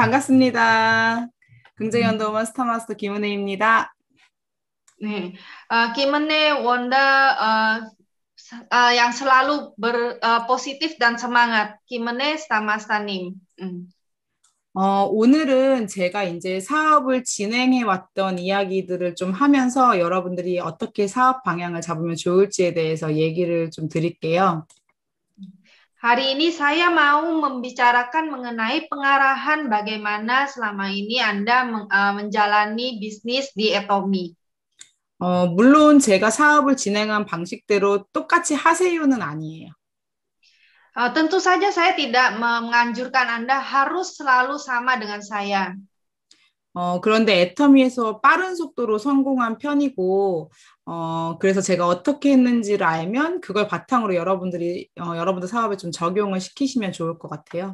반갑습니다. 긍정연도 마스터마스터 김은혜입니다. 네, uh, Kimene uh, uh, yang selalu ber, uh, positif dan semangat. Kimene s t a 음. 어, 오늘은 제가 이제 사업을 진행해 왔던 이야기들을 좀 하면서 여러분들이 어떻게 사업 방향을 잡으면 좋을지에 대해서 얘기를 좀 드릴게요. Hari ini saya mau membicarakan mengenai pengarahan bagaimana selama ini Anda eh, menjalani bisnis di Etomi. Oh, 물론 제가 사업을 진행한 방식대로 똑같이 하세요는 아니에요. tentu saja saya tidak menganjurkan Anda harus selalu sama dengan saya. Oh, 그런데 애터미에서 빠른 속도로 성공한 편이고 어, 그래서 제가 어떻게 했는지를 알면 그걸 바탕으로 여러분들이 어, 여러분들 사업에 좀 적용을 시키시면 좋을 것 같아요.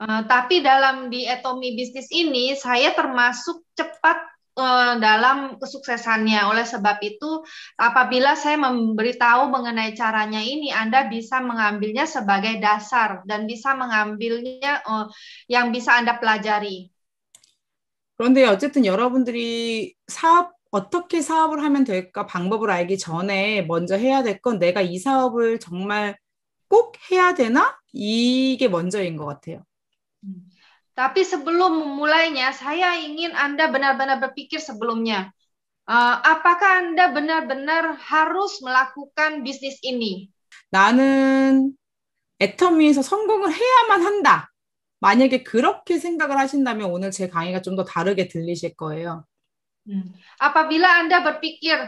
Uh, tapi dalam di etomi bisnis ini saya termasuk cepat uh, dalam kesuksesannya. Oleh sebab itu, apabila saya memberitahu mengenai caranya ini, Anda bisa mengambilnya sebagai dasar dan bisa mengambilnya uh, yang bisa Anda pelajari. 그런데 어쨌든 여러분들이 사업 어떻게 사업을 하면 될까 방법을 알기 전에 먼저 해야 될 건 내가 이 사업을 정말 꼭 해야 되나? 이게 먼저인 것 같아요. Tapi sebelum memulainya, saya ingin Anda benar-benar berpikir sebelumnya. Uh, apakah Anda benar-benar harus melakukan bisnis ini? 나는 애터미에서 성공을 해야만 한다. 만약에 그렇게 생각을 하신다면 오늘 제 강의가 좀 더 다르게 들리실 거예요. Hmm. Apabila Anda berpikir,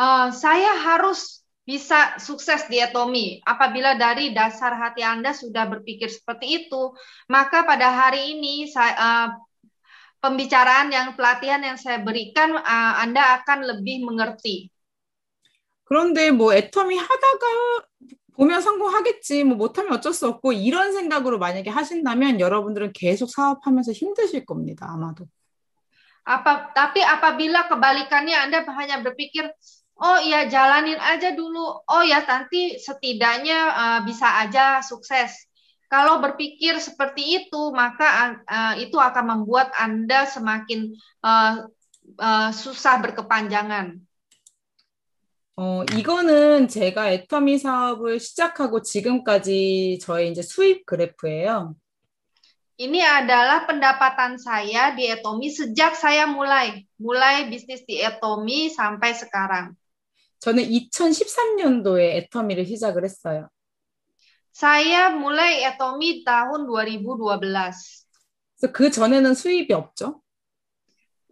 uh, saya harus bisa sukses di etomi, apabila dari dasar hati Anda sudah berpikir seperti itu, maka pada hari ini saya, uh, eh, pembicaraan yang pelatihan yang saya berikan, uh, Anda akan lebih mengerti. 그런데 뭐 애터미 하다가 보면 성공하겠지, 뭐 못하면 어쩔 수 없고 이런 생각으로 만약에 하신다면 여러분들은 계속 사업하면서 힘드실 겁니다, 아마도. Apa, tapi apabila kebalikannya Anda hanya berpikir, oh iya jalanin aja dulu, oh ya nanti setidaknya uh, bisa aja sukses. Kalau berpikir seperti itu, maka uh, itu akan membuat Anda semakin uh, uh, susah berkepanjangan. 어, 이거는 제가 애터미 사업을 시작하고 지금까지 저의 이제 수입 그래프예요. Ini adalah pendapatan saya di Etomi sejak saya mulai mulai bisnis di Etomi sampai sekarang. 저는 2013년도에 에터미를 시작을 했어요. Saya mulai Etomi tahun 2012. So, 그 전에는 수입이 없죠.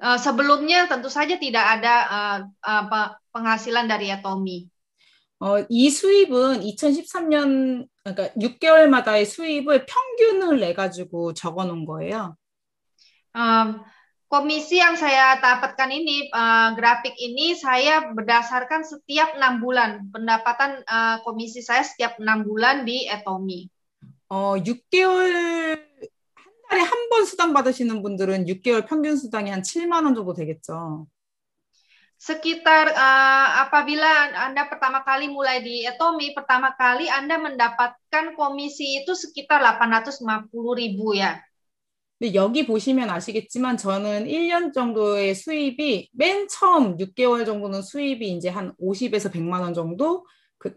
Uh, sebelumnya tentu saja tidak ada uh, uh, penghasilan dari Atomi. Uh, 이 수입은 2013년 그러니까 6개월마다의 수입을 평균을 내 가지고 적어 놓은 거예요. Um, komisi yang saya dapatkan ini uh, grafik ini saya berdasarkan setiap enam bulan pendapatan uh, komisi saya setiap enam bulan di Etomi. 어 6개월 한 달에 한 번 수당 받으시는 분들은 6개월 평균 수당이 한 7만 원 정도 되겠죠. sekitar uh, apabila Anda pertama kali mulai di Etomi, pertama kali Anda mendapatkan komisi itu sekitar 850 ribu ya. 근데 여기 보시면 아시겠지만 저는 1년 정도의 수입이 맨 처음 6개월 정도는 수입이 이제 한 50에서 100만 원 정도 그,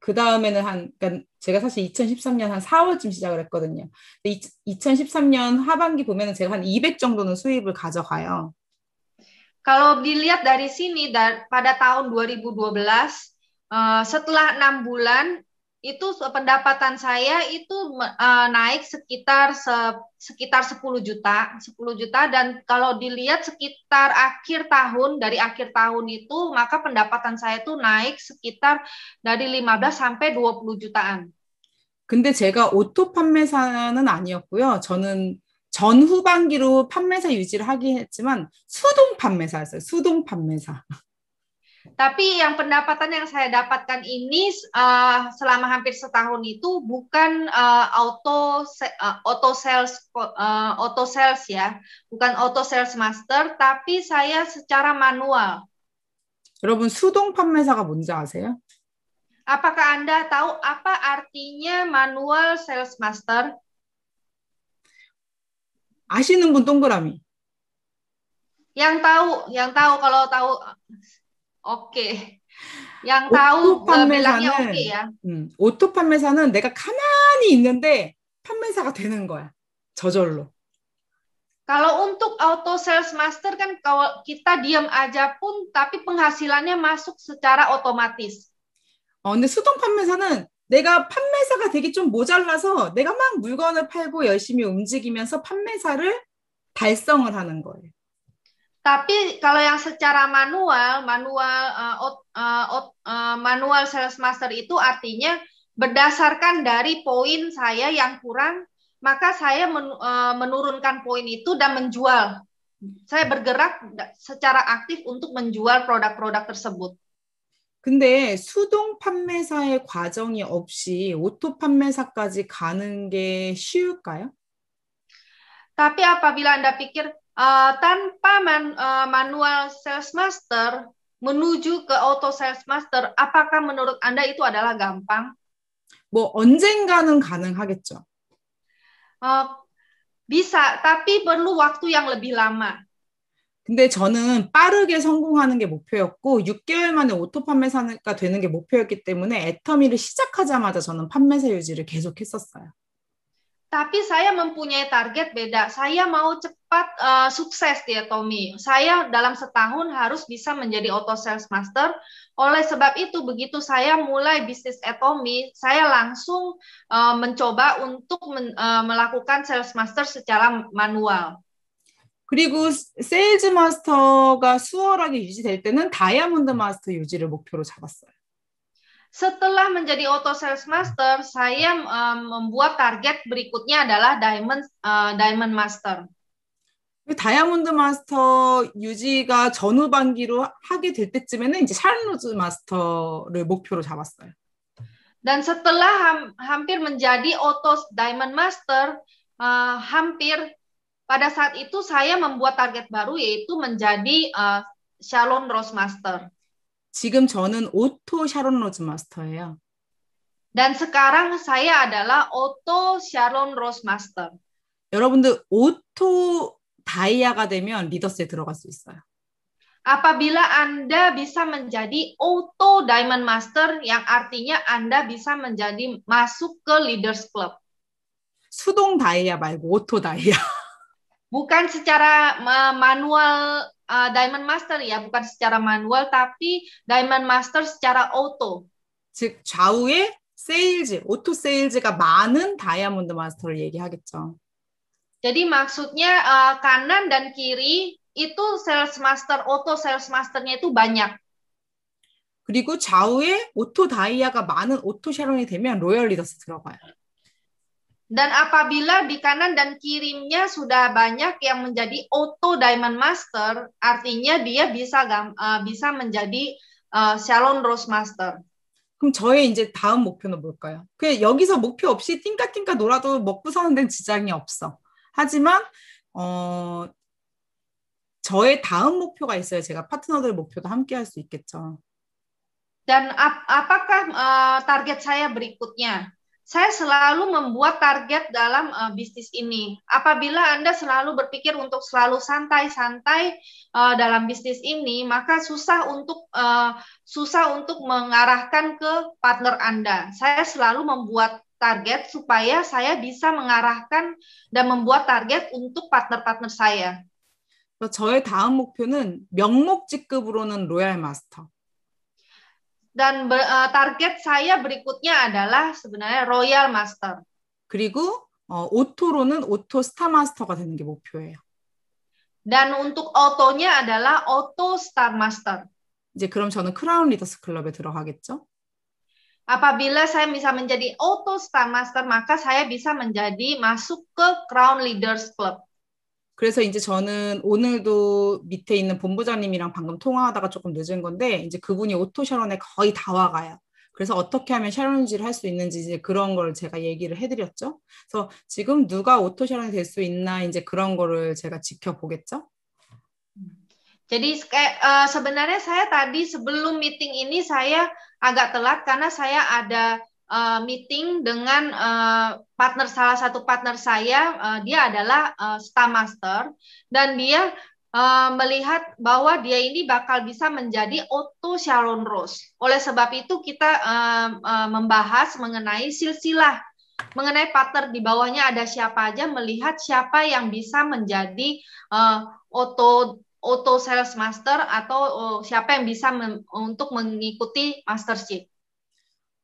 그 다음에는 한, 그러니까 제가 사실 2013년 한 4월쯤 시작을 했거든요. 근데 2013년 하반기 보면은 제가 한 200 정도는 수입을 가져가요. Kalau dilihat dari sini dan pada tahun 2012 eh, setelah enam bulan itu pendapatan saya itu uh, naik sekitar se, sekitar 10 juta, 10 juta dan kalau dilihat sekitar akhir tahun dari akhir tahun itu maka pendapatan saya itu naik sekitar dari 15 sampai 20 jutaan. 근데 제가 오토 판매사는 아니었고요. 저는 전후반기로 판매사 유지를 하긴 했지만 수동 판매사였어요. 수동 판매사. Tapi yang pendapatan yang saya dapatkan ini uh, selama hampir setahun itu bukan uh, auto uh, auto sales uh, auto sales ya, bukan auto sales master, tapi saya secara manual. 여러분 수동 판매사가 뭔지 아세요? Apakah anda tahu apa artinya manual sales master? 아시는 분 동그라미. Yang tahu, yang tahu kalau tahu, oke. Okay. Yang tahu bilangnya oke okay ya. 음, 오토 판매사는 내가 가만히 있는데 판매사가 되는 거야. 저절로. Kalau untuk auto sales master kan kalau kita diam aja pun tapi penghasilannya masuk secara otomatis. 어, 근데 수동 판매사는 내가 판매사가 되게 좀 모자라서 내가 막 물건을 팔고 열심히 움직이면서 판매사를 달성을 하는 거예요. Tapi kalau yang secara manual, manual uh, eh, out, uh, eh, out, uh, eh, manual sales master itu artinya berdasarkan dari poin saya yang kurang, maka saya men, uh, menurunkan poin itu dan menjual. Saya bergerak secara aktif untuk menjual produk-produk tersebut. 근데 수동 판매사의 과정이 없이 오토 판매사까지 가는 게 쉬울까요? Tapi apabila Anda pikir uh, tanpa man, uh, manual sales master menuju ke auto sales master, apakah menurut Anda itu adalah gampang? 뭐 언젠가는 가능하겠죠. Uh, bisa, tapi perlu waktu yang lebih lama. 근데 저는 빠르게 성공하는 게 목표였고 6개월 만에 오토 판매사가 되는 게 목표였기 때문에 애터미를 시작하자마자 저는 판매사 유지를 계속했었어요. Tapi saya mempunyai target beda. Saya mau cepat uh, sukses di Atomi. Saya dalam setahun harus bisa menjadi auto sales master. Oleh sebab itu, begitu saya mulai bisnis Atomi, saya langsung uh, mencoba untuk men, uh, melakukan sales master secara manual. 그리고 세일즈 마스터가 수월하게 유지될 때는 다이아몬드 마스터 유지를 목표로 잡았어요. Setelah menjadi auto sales master, saya um, membuat target berikutnya adalah diamond uh, diamond master. 다이아몬드 마스터 유지가 전후반기로 하게 될 때쯤에는 이제 샬로즈 마스터를 목표로 잡았어요. Dan setelah ham, hampir menjadi auto diamond master, uh, hampir Pada saat itu saya membuat target baru yaitu menjadi uh, Shalom Rose Master. 지금 저는 오토 샤론 로즈 마스터예요. Dan sekarang saya adalah Otto Sharon Rose Master. 여러분들 오토 다이아가 되면 리더스에 들어갈 수 있어요. Apabila Anda bisa menjadi Otto Diamond Master yang artinya Anda bisa menjadi masuk ke Leaders Club. 수동 다이아 말고 오토 다이아. bukan secara manual uh, Diamond Master ya, bukan secara manual tapi Diamond Master secara auto. 즉 좌우에 세일즈, 오토 세일즈가 많은 다이아몬드 마스터를 얘기하겠죠. Jadi maksudnya uh, kanan dan kiri itu sales master, auto sales masternya itu banyak. 그리고 좌우에 오토 다이아가 많은 오토 샤론이 되면 로열 리더스 들어가요. Dan apabila di kanan dan kirinya m sudah banyak yang menjadi auto diamond master, artinya dia bisa uh, bisa menjadi uh, 샬론 로스 마스터. 그럼 저의 이제 다음 목표는 뭘까요? 그 여기서 목표 없이 띵까띵까 놀아도 먹고 사는 데는 지장이 없어. 하지만 어 저의 다음 목표가 있어야 제가 파트너들 목표도 함께 할 수 있겠죠. Dan ap apakah uh, target saya berikutnya? saya selalu membuat target dalam uh, bisnis ini. Apabila Anda selalu berpikir untuk selalu santai-santai uh, dalam bisnis ini, maka susah untuk uh, susah untuk mengarahkan ke partner Anda. Saya selalu membuat target supaya saya bisa mengarahkan dan membuat target untuk partner-partner saya. 저의 다음 목표는 명목직급으로는 로얄 마스터 dan uh, target saya berikutnya adalah sebenarnya Royal Master. 그리고 어, 오토로는 오토 스타 마스터가 되는 게 목표예요. Dan untuk otonya adalah Oto Star Master. 이제 그럼 저는 크라운 리더스 클럽에 들어가겠죠? Apabila saya bisa menjadi Oto Star Master, maka saya bisa menjadi masuk ke Crown Leaders Club. 그래서 이제 저는 오늘도 밑에 있는 본부장님이랑 방금 통화하다가 조금 늦은 건데 이제 그분이 오토 샤론에 거의 다 와가요. 그래서 어떻게 하면 샤론지를할 수 있는지 이제 그런 걸 제가 얘기를 해드렸죠. 그래서 지금 누가 오토 샤론이 될 수 있나 이제 그런 거를 제가 지켜보겠죠. Jadi uh, sebenarnya saya tadi sebelum meeting ini saya agak telat karena saya ada uh, meeting dengan uh, partner salah satu partner saya uh, dia adalah uh, Star Master dan dia uh, melihat bahwa dia ini bakal bisa menjadi Auto Sharon Rose. Oleh sebab itu kita uh, uh, membahas mengenai silsilah mengenai partner di bawahnya ada siapa aja melihat siapa yang bisa menjadi uh, Auto auto Sales Master atau uh, siapa yang bisa untuk mengikuti mastership.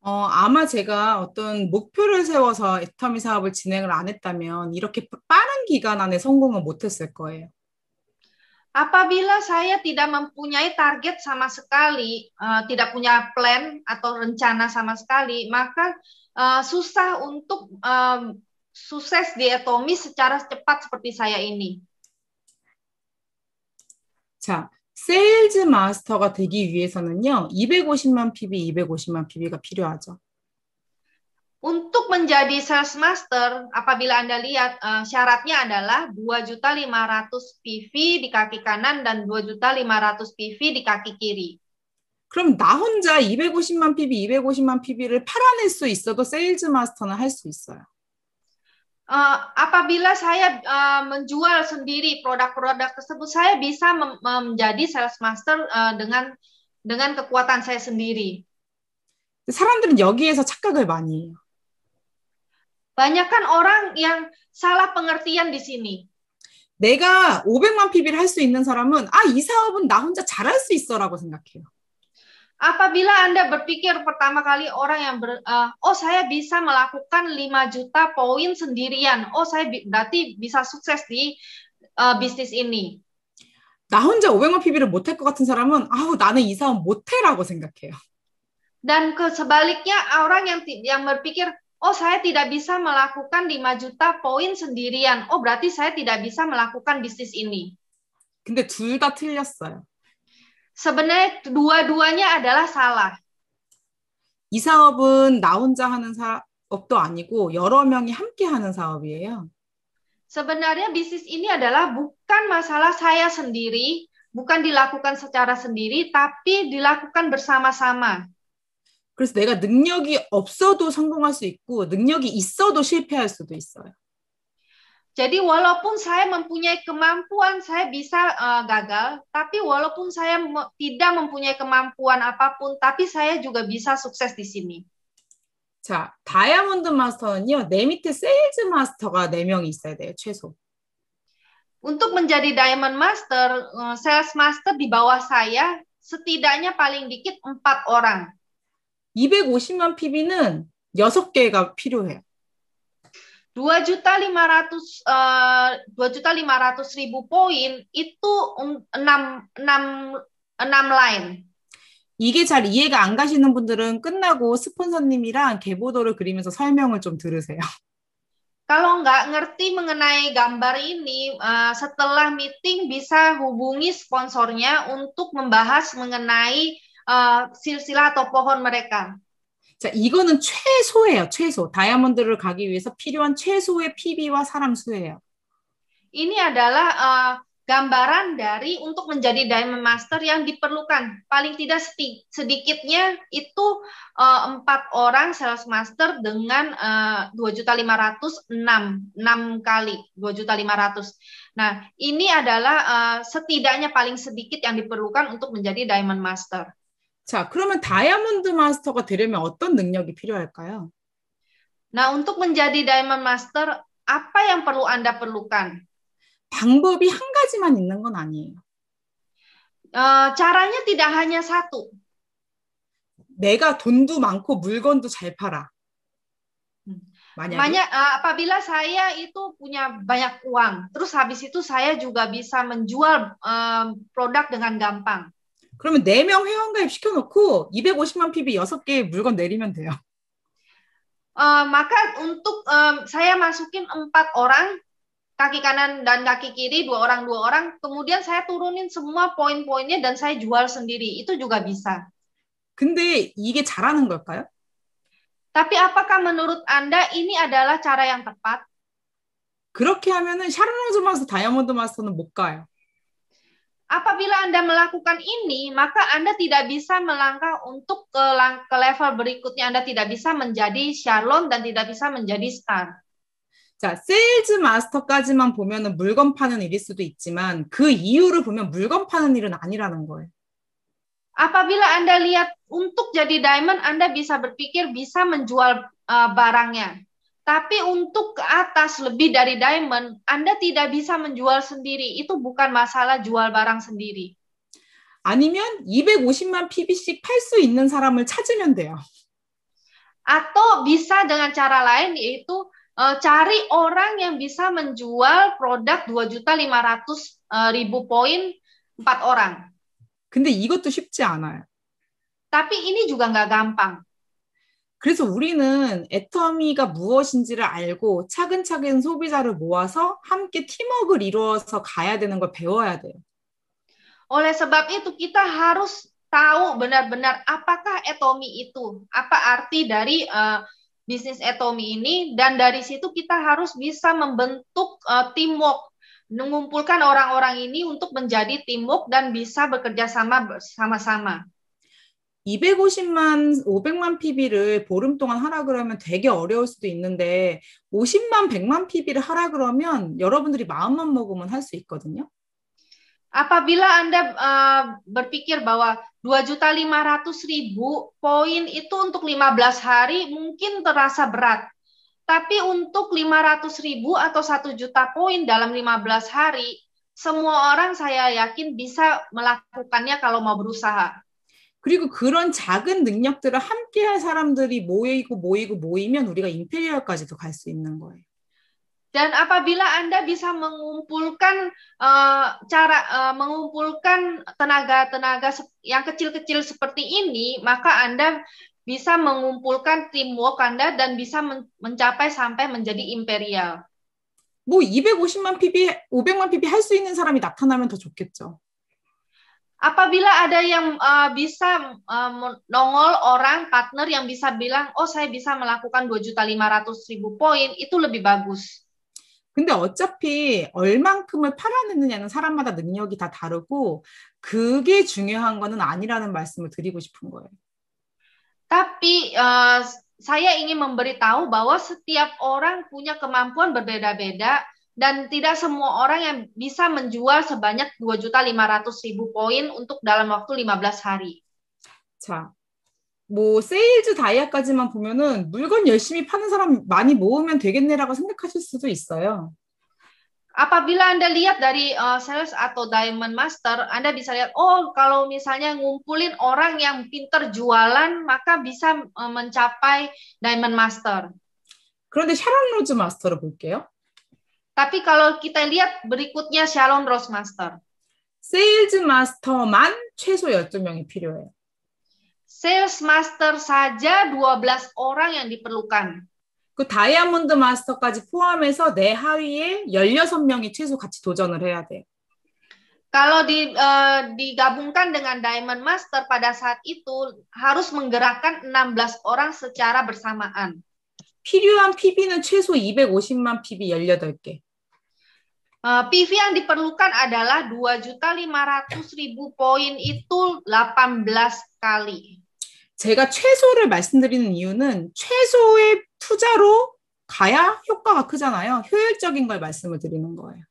어, 아마 제가 어떤 목표를 세워서 애터미 사업을 진행을 안 했다면 이렇게 빠른 기간 안에 성공을 못했을 거예요. Apabila saya tidak mempunyai target sama sekali, uh, tidak punya plan atau rencana sama sekali, maka uh, susah untuk uh, sukses di Atomi secara cepat seperti saya ini. 자, 세일즈 마스터가 되기 위해서는요, 250만 PB, 250만 PB가 필요하죠. Untuk menjadi sales master, apabila Anda lihat uh, syaratnya adalah 2.500 PV di kaki kanan dan 2.500 PV di kaki kiri. 그럼 나 혼자 250만 PB, 250만 PB를 팔아낼 수 있어도 세일즈 마스터는 할 수 있어요. uh, apabila saya uh, menjual sendiri produk-produk tersebut, saya bisa menjadi sales master uh, dengan dengan kekuatan saya sendiri. 사람들은 여기에서 착각을 많이 해요. Banyak kan orang yang salah pengertian di sini. 내가 500만 PB를 할 있는 사람은 아, 사업은 나 혼자 잘할 수 있어라고 생각해요. Apabila Anda berpikir pertama kali orang yang ber, uh, oh saya bisa melakukan 5 juta poin sendirian. Oh saya bi berarti bisa sukses di uh, bisnis ini. 나 혼자 500만 PB를 못할것 것 같은 사람은 아우 나는 이 사업 못해라고 생각해요. Dan ke sebaliknya orang yang yang berpikir oh saya tidak bisa melakukan 5 juta poin sendirian. Oh berarti saya tidak bisa melakukan bisnis ini. 근데 둘 다 틀렸어요. sebenarnya dua-duanya adalah salah. 이 사업은 나 혼자 하는 사업도 아니고 여러 명이 함께 하는 사업이에요. Sebenarnya bisnis ini adalah bukan masalah saya sendiri, bukan dilakukan secara sendiri, tapi dilakukan bersama-sama. 그래서 내가 능력이 없어도 성공할 수 있고 능력이 있어도 실패할 수도 있어요. Jadi walaupun saya mempunyai kemampuan, saya bisa uh, gagal, tapi walaupun saya me tidak mempunyai kemampuan apapun, tapi saya juga bisa sukses di sini. 자, 다이아몬드 마스터는요. 내 밑에 세일즈 마스터가 4명이 있어야 돼요, 최소. Untuk menjadi diamond master, uh, sales master di bawah saya setidaknya paling dikit 4 orang. 250만 PB는 6개가 필요해요 dua juta lima ratus eh, juta lima ribu poin itu enam enam enam line. 이게 잘 이해가 안 가시는 분들은 끝나고 스폰서님이랑 개보도를 그리면서 설명을 좀 들으세요. Kalau nggak ngerti mengenai gambar ini, uh, setelah meeting bisa hubungi sponsornya untuk membahas mengenai uh, silsilah atau pohon mereka. 자, 이거는 최소예요. 최소. 다이아몬드를 가기 위해서 필요한 최소의 PB와 사람 수예요. Ini adalah uh, gambaran dari untuk menjadi diamond master yang diperlukan. Paling tidak sedikitnya itu eh, empat uh, orang sales master dengan eh, dua juta lima ratus enam enam kali dua juta lima ratus. Nah, ini adalah uh, setidaknya paling sedikit yang diperlukan untuk menjadi diamond master. 자, 그러면 다이아몬드 마스터가 되려면 어떤 능력이 필요할까요? Nah, untuk menjadi diamond master, apa yang perlu Anda perlukan? 방법이 한 가지만 있는 건 아니에요. Uh, caranya tidak hanya satu. 내가 돈도 많고 물건도 잘 팔아. 만약에 b a uh, apabila saya itu punya banyak uang, terus habis itu saya juga bisa menjual uh, produk dengan gampang. 그러면 4명 회원가입 시켜놓고 250만 PB 6개의 물건 내리면 돼요. Uh, maka untuk um, saya masukin empat orang kaki kanan dan kaki kiri dua orang dua orang kemudian saya turunin semua poin-poinnya dan saya jual sendiri itu juga bisa. 근데 이게 잘하는 걸까요? Tapi apakah menurut anda ini adalah cara yang tepat? 그렇게 하면은 샤르노즈 마스 다이아몬드 마스터는 못 가요. Apabila Anda melakukan ini, maka Anda tidak bisa melangkah untuk ke, ke level berikutnya. Anda tidak bisa menjadi shalom dan tidak bisa menjadi star. 자, 세일즈 마스터까지만 보면은 물건 파는 일일 수도 있지만 그 이유를 보면 물건 파는 일은 아니라는 거예요. Apabila Anda lihat untuk jadi diamond, Anda bisa berpikir bisa menjual uh, barangnya. Tapi untuk ke atas lebih dari diamond, Anda tidak bisa menjual sendiri. Itu bukan masalah jual barang sendiri. 아니면 250만 PBC 팔 수 있는 사람을 찾으면 돼요. Atau bisa dengan cara lain yaitu uh, cari orang yang bisa menjual produk 2.500.000 e, poin 4 orang. 근데 이것도 쉽지 않아요. Tapi ini juga nggak gampang. 그래서 우리는 애터미가 무엇인지를 알고 차근차근 소비자를 모아서 함께 팀워크를 이루어서 가야 되는 걸 배워야 돼요. Oleh sebab itu kita harus tahu benar-benar apakah etomi itu, apa arti dari uh, bisnis etomi ini dan dari situ kita harus bisa membentuk uh, teamwork, mengumpulkan orang-orang ini untuk menjadi teamwork dan bisa bekerja sama bersama-sama. 250만, 500만 PB를 보름 동안 하라 그러면 되게 어려울 수도 있는데 50만, 100만 PB를 하라 그러면 여러분들이 마음만 먹으면 할 수 있거든요. Apabila Anda uh, berpikir bahwa 2.500.000 poin itu untuk 15 hari mungkin terasa berat. Tapi untuk 500.000 atau 1 juta poin dalam 15 hari, semua orang saya yakin bisa melakukannya kalau mau berusaha. 그리고 그런 작은 능력들을 함께할 사람들이 모이고 모이고 모이면 우리가 임페리얼까지도 갈 수 있는 거예요. Dan apabila Anda bisa mengumpulkan uh, cara uh, mengumpulkan tenaga-tenaga yang kecil-kecil seperti ini, maka Anda bisa mengumpulkan teamwork Anda dan bisa men mencapai sampai menjadi imperial. 뭐 250만 PB, 500만 PB 할수 있는 사람이 나타나면 더 좋겠죠. Apabila ada yang uh, bisa uh, nongol orang partner yang bisa bilang, oh saya bisa melakukan 2.500.000 poin, itu lebih bagus. 근데 어차피 얼만큼을 팔아내느냐는 사람마다 능력이 다 다르고 그게 중요한 거는 아니라는 말씀을 드리고 싶은 거예요. Tapi uh, saya ingin memberitahu bahwa setiap orang punya kemampuan berbeda-beda dan tidak semua orang yang bisa menjual sebanyak 2.500.000 poin untuk dalam waktu 15 hari. 자, 뭐 세일즈 다이아까지만 보면은 물건 열심히 파는 사람 많이 모으면 되겠네라고 생각하실 수도 있어요. Apabila Anda lihat dari uh, sales atau diamond master, Anda bisa lihat oh kalau misalnya ngumpulin orang yang pintar jualan maka bisa uh, mencapai diamond master. 그런데 샤론 로즈 마스터를 볼게요. Tapi kalau kita lihat berikutnya Rose Master. Sales 마스터만 최소 12명이 필요해요. Sales Master saja 12 orang yang diperlukan. 그 다이아몬드 마스터까지 포함해서 내 하위에 16명이 최소 같이 도전을 해야 돼. Kalau di, uh, digabungkan dengan Diamond Master pada saat itu harus menggerakkan 16 orang secara bersamaan. 필요한 PB는 최소 250만 PB 18개. Eh, PV yang diperlukan adalah 2.500.000 poin itu 18 kali. 제가 최소를 말씀드리는 이유는 최소의 투자로 가야 효과가 크잖아요. 효율적인 걸 말씀을 드리는 거예요.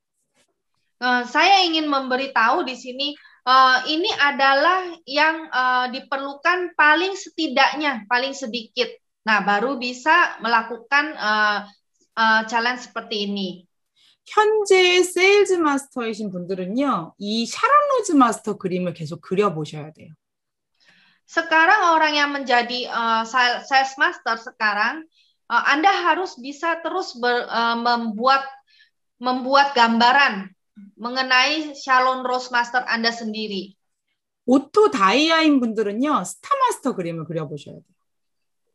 Uh, saya ingin memberitahu di sini uh, ini adalah yang uh, diperlukan paling setidaknya paling sedikit. Nah, baru bisa melakukan uh, uh, challenge seperti ini. 현재 세일즈 마스터이신 분들은요, 이 샤론 로즈 마스터 그림을 계속 그려보셔야 돼요. Sekarang orang yang menjadi uh, sales master sekarang, uh, anda harus bisa terus ber, uh, membuat membuat gambaran mengenai 샬론 로즈 마스터 anda sendiri. 오토 다이아인 분들은요, 스타 마스터 그림을 그려보셔야 돼요.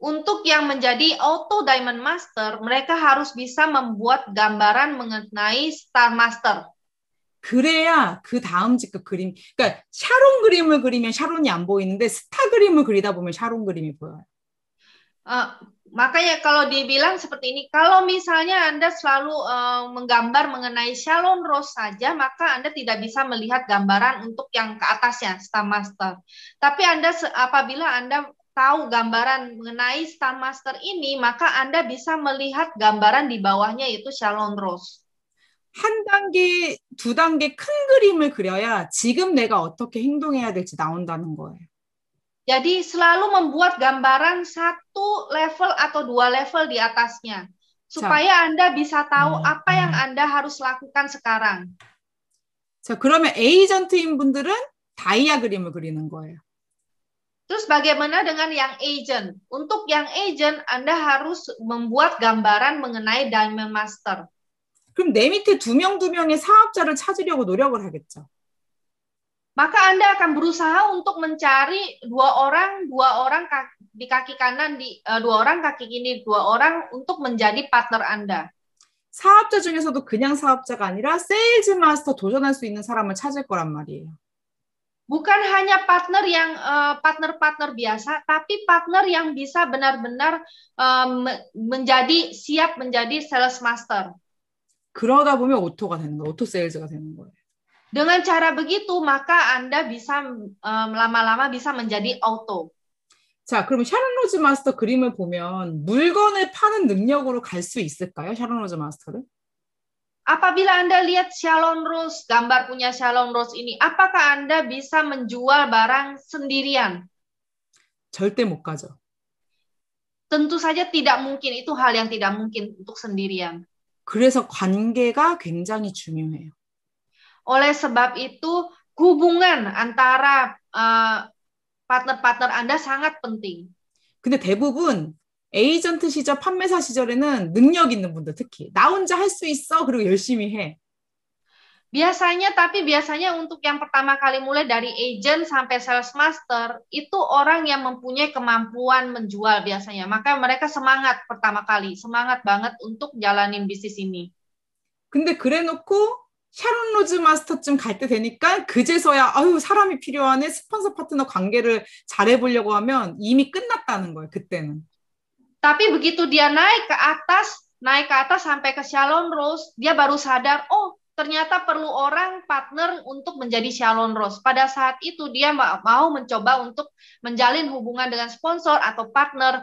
untuk yang menjadi auto diamond master, mereka harus bisa membuat gambaran mengenai star master. 그래야 그 다음 직급 그림, 그러니까 샤론 그림을 그리면 샤론이 안 보이는데 스타 그림을 그리다 보면 샤론 그림이 보여요. Uh, makanya kalau dibilang seperti ini, kalau misalnya Anda selalu uh, menggambar mengenai Shalom Rose saja, maka Anda tidak bisa melihat gambaran untuk yang ke atasnya, Star Master. Tapi Anda apabila Anda tahu gambaran mengenai Star Master ini, maka Anda bisa melihat gambaran di bawahnya yaitu Shalom Rose. 한 단계, 두 단계 큰 그림을 그려야 지금 내가 어떻게 행동해야 될지 나온다는 거예요. Jadi selalu membuat gambaran satu level atau dua level di atasnya supaya Anda bisa tahu hmm, apa yang hmm. Anda harus lakukan sekarang. 자, 그러면 에이전트인 분들은 다이아 그림을 그리는 거예요. Terus bagaimana dengan yang agent? Untuk yang agent, Anda harus membuat gambaran mengenai Diamond Master. 그럼 내 밑에 두 명, 두 명의 사업자를 찾으려고 노력을 하겠죠. Maka Anda akan berusaha untuk mencari dua orang, dua orang di kaki kanan, di uh, dua orang kaki kiri, dua orang untuk menjadi partner Anda. 사업자 중에서도 그냥 사업자가 아니라 세일즈 마스터 도전할 수 있는 사람을 찾을 거란 말이에요 bukan hanya partner yang eh, partner-partner uh, biasa, tapi partner yang bisa benar-benar um, menjadi siap menjadi sales master. 그러다 보면 오토가 되는 거, 오토 세일즈가 되는 거예요. Dengan cara begitu maka Anda bisa eh, lama-lama bisa menjadi auto. 자, 그럼 샤론 로즈 마스터 그림을 보면 물건을 파는 능력으로 갈 수 있을까요? 샤론 로즈 마스터를? Apabila Anda lihat Shalom Rose, gambar punya Shalom Rose ini, apakah Anda bisa menjual barang sendirian? 절대 Tentu saja tidak mungkin, itu hal yang tidak mungkin untuk sendirian. 그래서 관계가 Oleh sebab itu, hubungan antara eh, partner-partner Anda sangat penting. 근데 대부분 에이전트 시절, 판매사 시절에는 능력 있는 분들 특히 나 혼자 할 수 있어 그리고 열심히 해. Biasanya tapi biasanya untuk yang pertama kali mulai dari agent sampai sales master itu orang yang mempunyai kemampuan menjual biasanya. Maka mereka semangat pertama kali, semangat banget untuk jalanin bisnis ini. 근데 그래 놓고 샤론 로즈 마스터쯤 갈 때 되니까 그제서야 아유 사람이 필요하네 스폰서 파트너 관계를 잘해 보려고 하면 이미 끝났다는 거예요, 그때는. Tapi begitu dia naik ke atas, naik ke atas sampai ke Shalom Rose, dia baru sadar, oh ternyata perlu orang partner untuk menjadi Shalom Rose. Pada saat itu dia mau mencoba untuk menjalin hubungan dengan sponsor atau partner,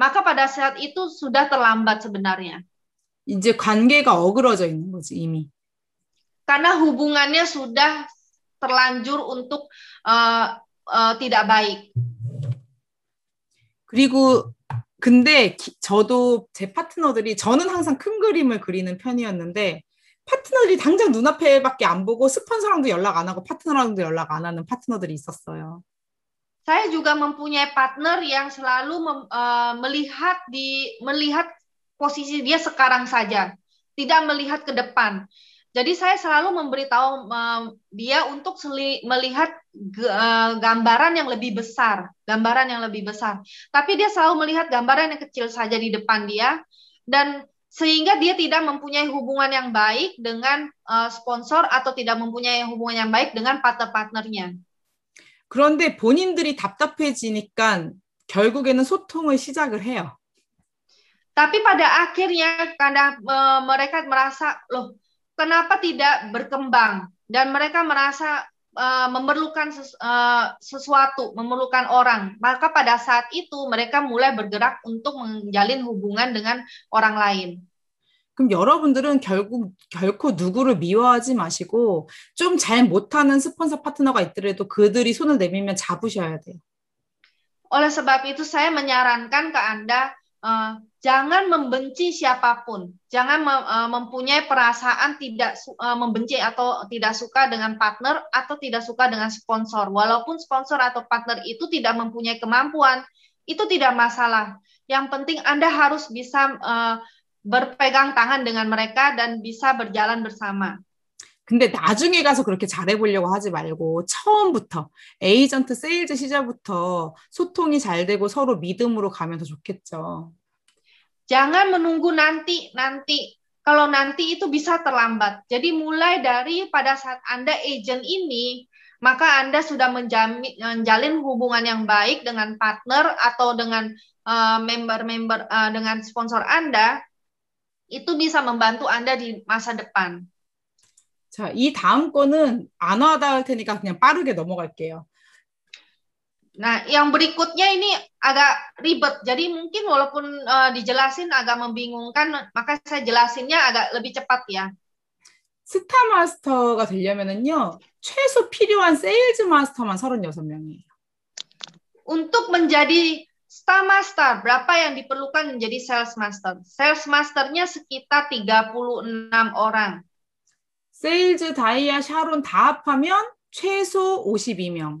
maka pada saat itu sudah terlambat sebenarnya. 이제 관계가 어그러져 있는 거지 이미. Karena hubungannya sudah terlanjur untuk uh, uh, tidak baik. 그리고 근데 기, 저도 제 파트너들이 저는 항상 큰 그림을 그리는 편이었는데 파트너들이 당장 눈앞에밖에 안 보고 스폰서랑도 연락 안 하고 파트너랑도 연락 안 하는 파트너들이 있었어요. Saya juga mempunyai partner yang selalu mem, uh, melihat di melihat posisi dia sekarang saja, tidak melihat ke depan. Jadi saya selalu memberitahu dia untuk melihat eh, gambaran yang lebih besar, gambaran yang lebih besar. Tapi dia selalu melihat gambaran yang kecil saja di depan dia dan sehingga dia tidak mempunyai hubungan yang baik dengan eh, sponsor atau tidak mempunyai hubungan yang baik dengan partner-partnernya. 그런데 본인들이 답답해지니까 결국에는 소통을 시작을 해요. Tapi pada akhirnya karena eh, mereka merasa loh kenapa tidak berkembang dan mereka merasa uh, memerlukan ses, uh, sesuatu, memerlukan orang. Maka pada saat itu mereka mulai bergerak untuk menjalin hubungan dengan orang lain. 그럼 여러분들은 결국 결코 누구를 미워하지 마시고 좀 잘 못하는 스폰서 파트너가 있더라도 그들이 손을 내밀면 잡으셔야 돼요. Oleh sebab itu saya menyarankan ke Anda eh, jangan membenci siapapun, jangan e, mempunyai perasaan tidak e, membenci atau tidak suka dengan partner atau tidak suka dengan sponsor. Walaupun sponsor atau partner itu tidak mempunyai kemampuan, itu tidak masalah. Yang penting Anda harus bisa e, berpegang tangan dengan mereka dan bisa berjalan bersama. 근데 나중에 가서 그렇게 잘해보려고 하지 말고 처음부터 에이전트 세일즈 시절부터 소통이 잘 되고 서로 믿음으로 가면 더 좋겠죠. Jangan menunggu nanti, nanti. Kalau nanti itu bisa terlambat. Jadi mulai dari pada saat Anda agent ini, maka Anda sudah menjamin, menjalin hubungan yang baik dengan partner atau dengan eh, member-member uh, uh, dengan sponsor Anda, itu bisa membantu Anda di masa depan. 자, 이 다음 거는 안 와닿을 테니까 그냥 빠르게 넘어갈게요. Nah, yang berikutnya ini agak ribet. Jadi mungkin walaupun uh, dijelasin agak membingungkan, maka saya jelasinnya agak lebih cepat ya. Star Master가 되려면은요. 최소 필요한 Sales Master만 36명이에요. Untuk menjadi star master, berapa yang diperlukan menjadi sales master? Sales masternya sekitar 36 orang. Sales Daya, Sharon. 다 합하면 최소 52명.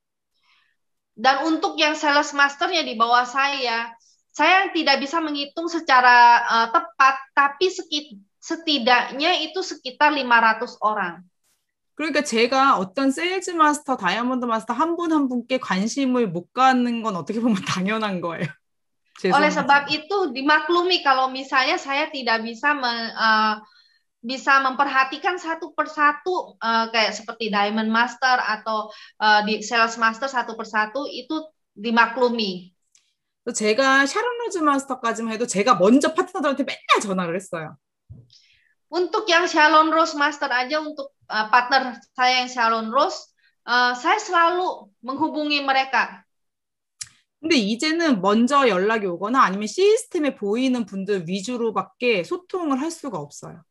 Dan untuk yang sales masternya di bawah saya, saya tidak bisa menghitung secara uh, tepat, tapi setidaknya itu sekitar 500 orang. 그러니까 제가 어떤 세일즈 마스터, 다이아몬드 마스터 한분한 한 분께 관심을 못 가는 건 어떻게 보면 당연한 거예요. 죄송합니다. Oleh sebab itu dimaklumi kalau misalnya saya tidak bisa me, uh, bisa memperhatikan satu persatu uh, kayak seperti diamond master atau uh, di sales master satu persatu itu dimaklumi. 제가 샤론 로즈 마스터까지만 해도 제가 먼저 파트너들한테 맨날 전화를 했어요. Untuk yang Shalon Rose Master aja untuk uh, partner saya yang Shalon Rose, uh, saya selalu menghubungi mereka. 근데 이제는 먼저 연락이 오거나 아니면 시스템에 보이는 분들 위주로밖에 소통을 할 수가 없어요.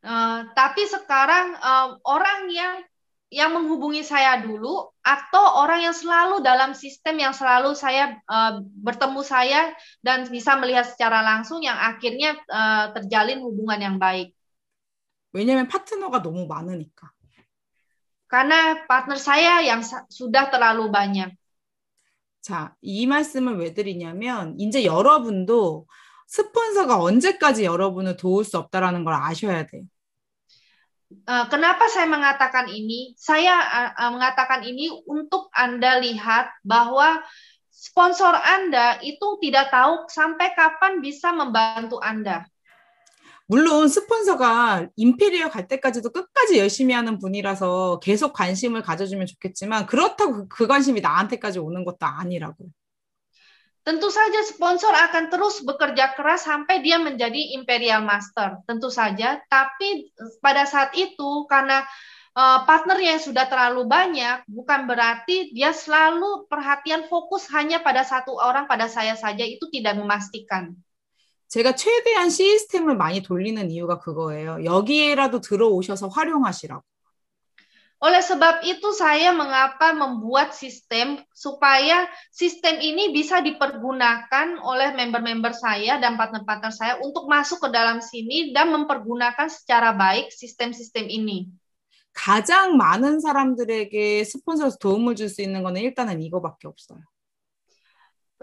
Eh, tapi sekarang uh, orang yang yang menghubungi saya dulu atau orang yang selalu dalam sistem yang selalu saya uh, bertemu saya dan bisa melihat secara langsung yang akhirnya uh, terjalin hubungan yang baik. 왜냐면 Karena partner saya yang sudah terlalu banyak. 자, 이 말씀을 왜 드리냐면 이제 여러분도 스폰서가 언제까지 여러분을 도울 수 없다라는 걸 아셔야 돼요. Uh, kenapa saya mengatakan ini? Saya uh, mengatakan ini untuk Anda lihat bahwa sponsor Anda itu tidak tahu sampai kapan bisa membantu Anda. 물론 스폰서가 임페리어 갈 때까지도 끝까지 열심히 하는 분이라서 계속 관심을 가져주면 좋겠지만 그렇다고 그, 그 관심이 나한테까지 오는 것도 아니라고. Tentu saja sponsor akan terus bekerja keras sampai dia menjadi imperial master, tentu saja. Tapi eh, pada saat itu karena eh, partnernya yang sudah terlalu banyak, bukan berarti dia selalu perhatian fokus hanya pada satu orang pada saya saja itu tidak memastikan. 제가 최대한 시스템을 많이 돌리는 이유가 그거예요. 여기에라도 들어오셔서 활용하시라고. Oleh sebab itu saya mengapa membuat sistem supaya sistem ini bisa dipergunakan oleh member-member saya dan partner-partner saya untuk masuk ke dalam sini dan mempergunakan secara baik sistem-sistem ini. 가장 많은 사람들에게 스폰서에서 도움을 줄수 있는 거는 일단은 이거밖에 없어요.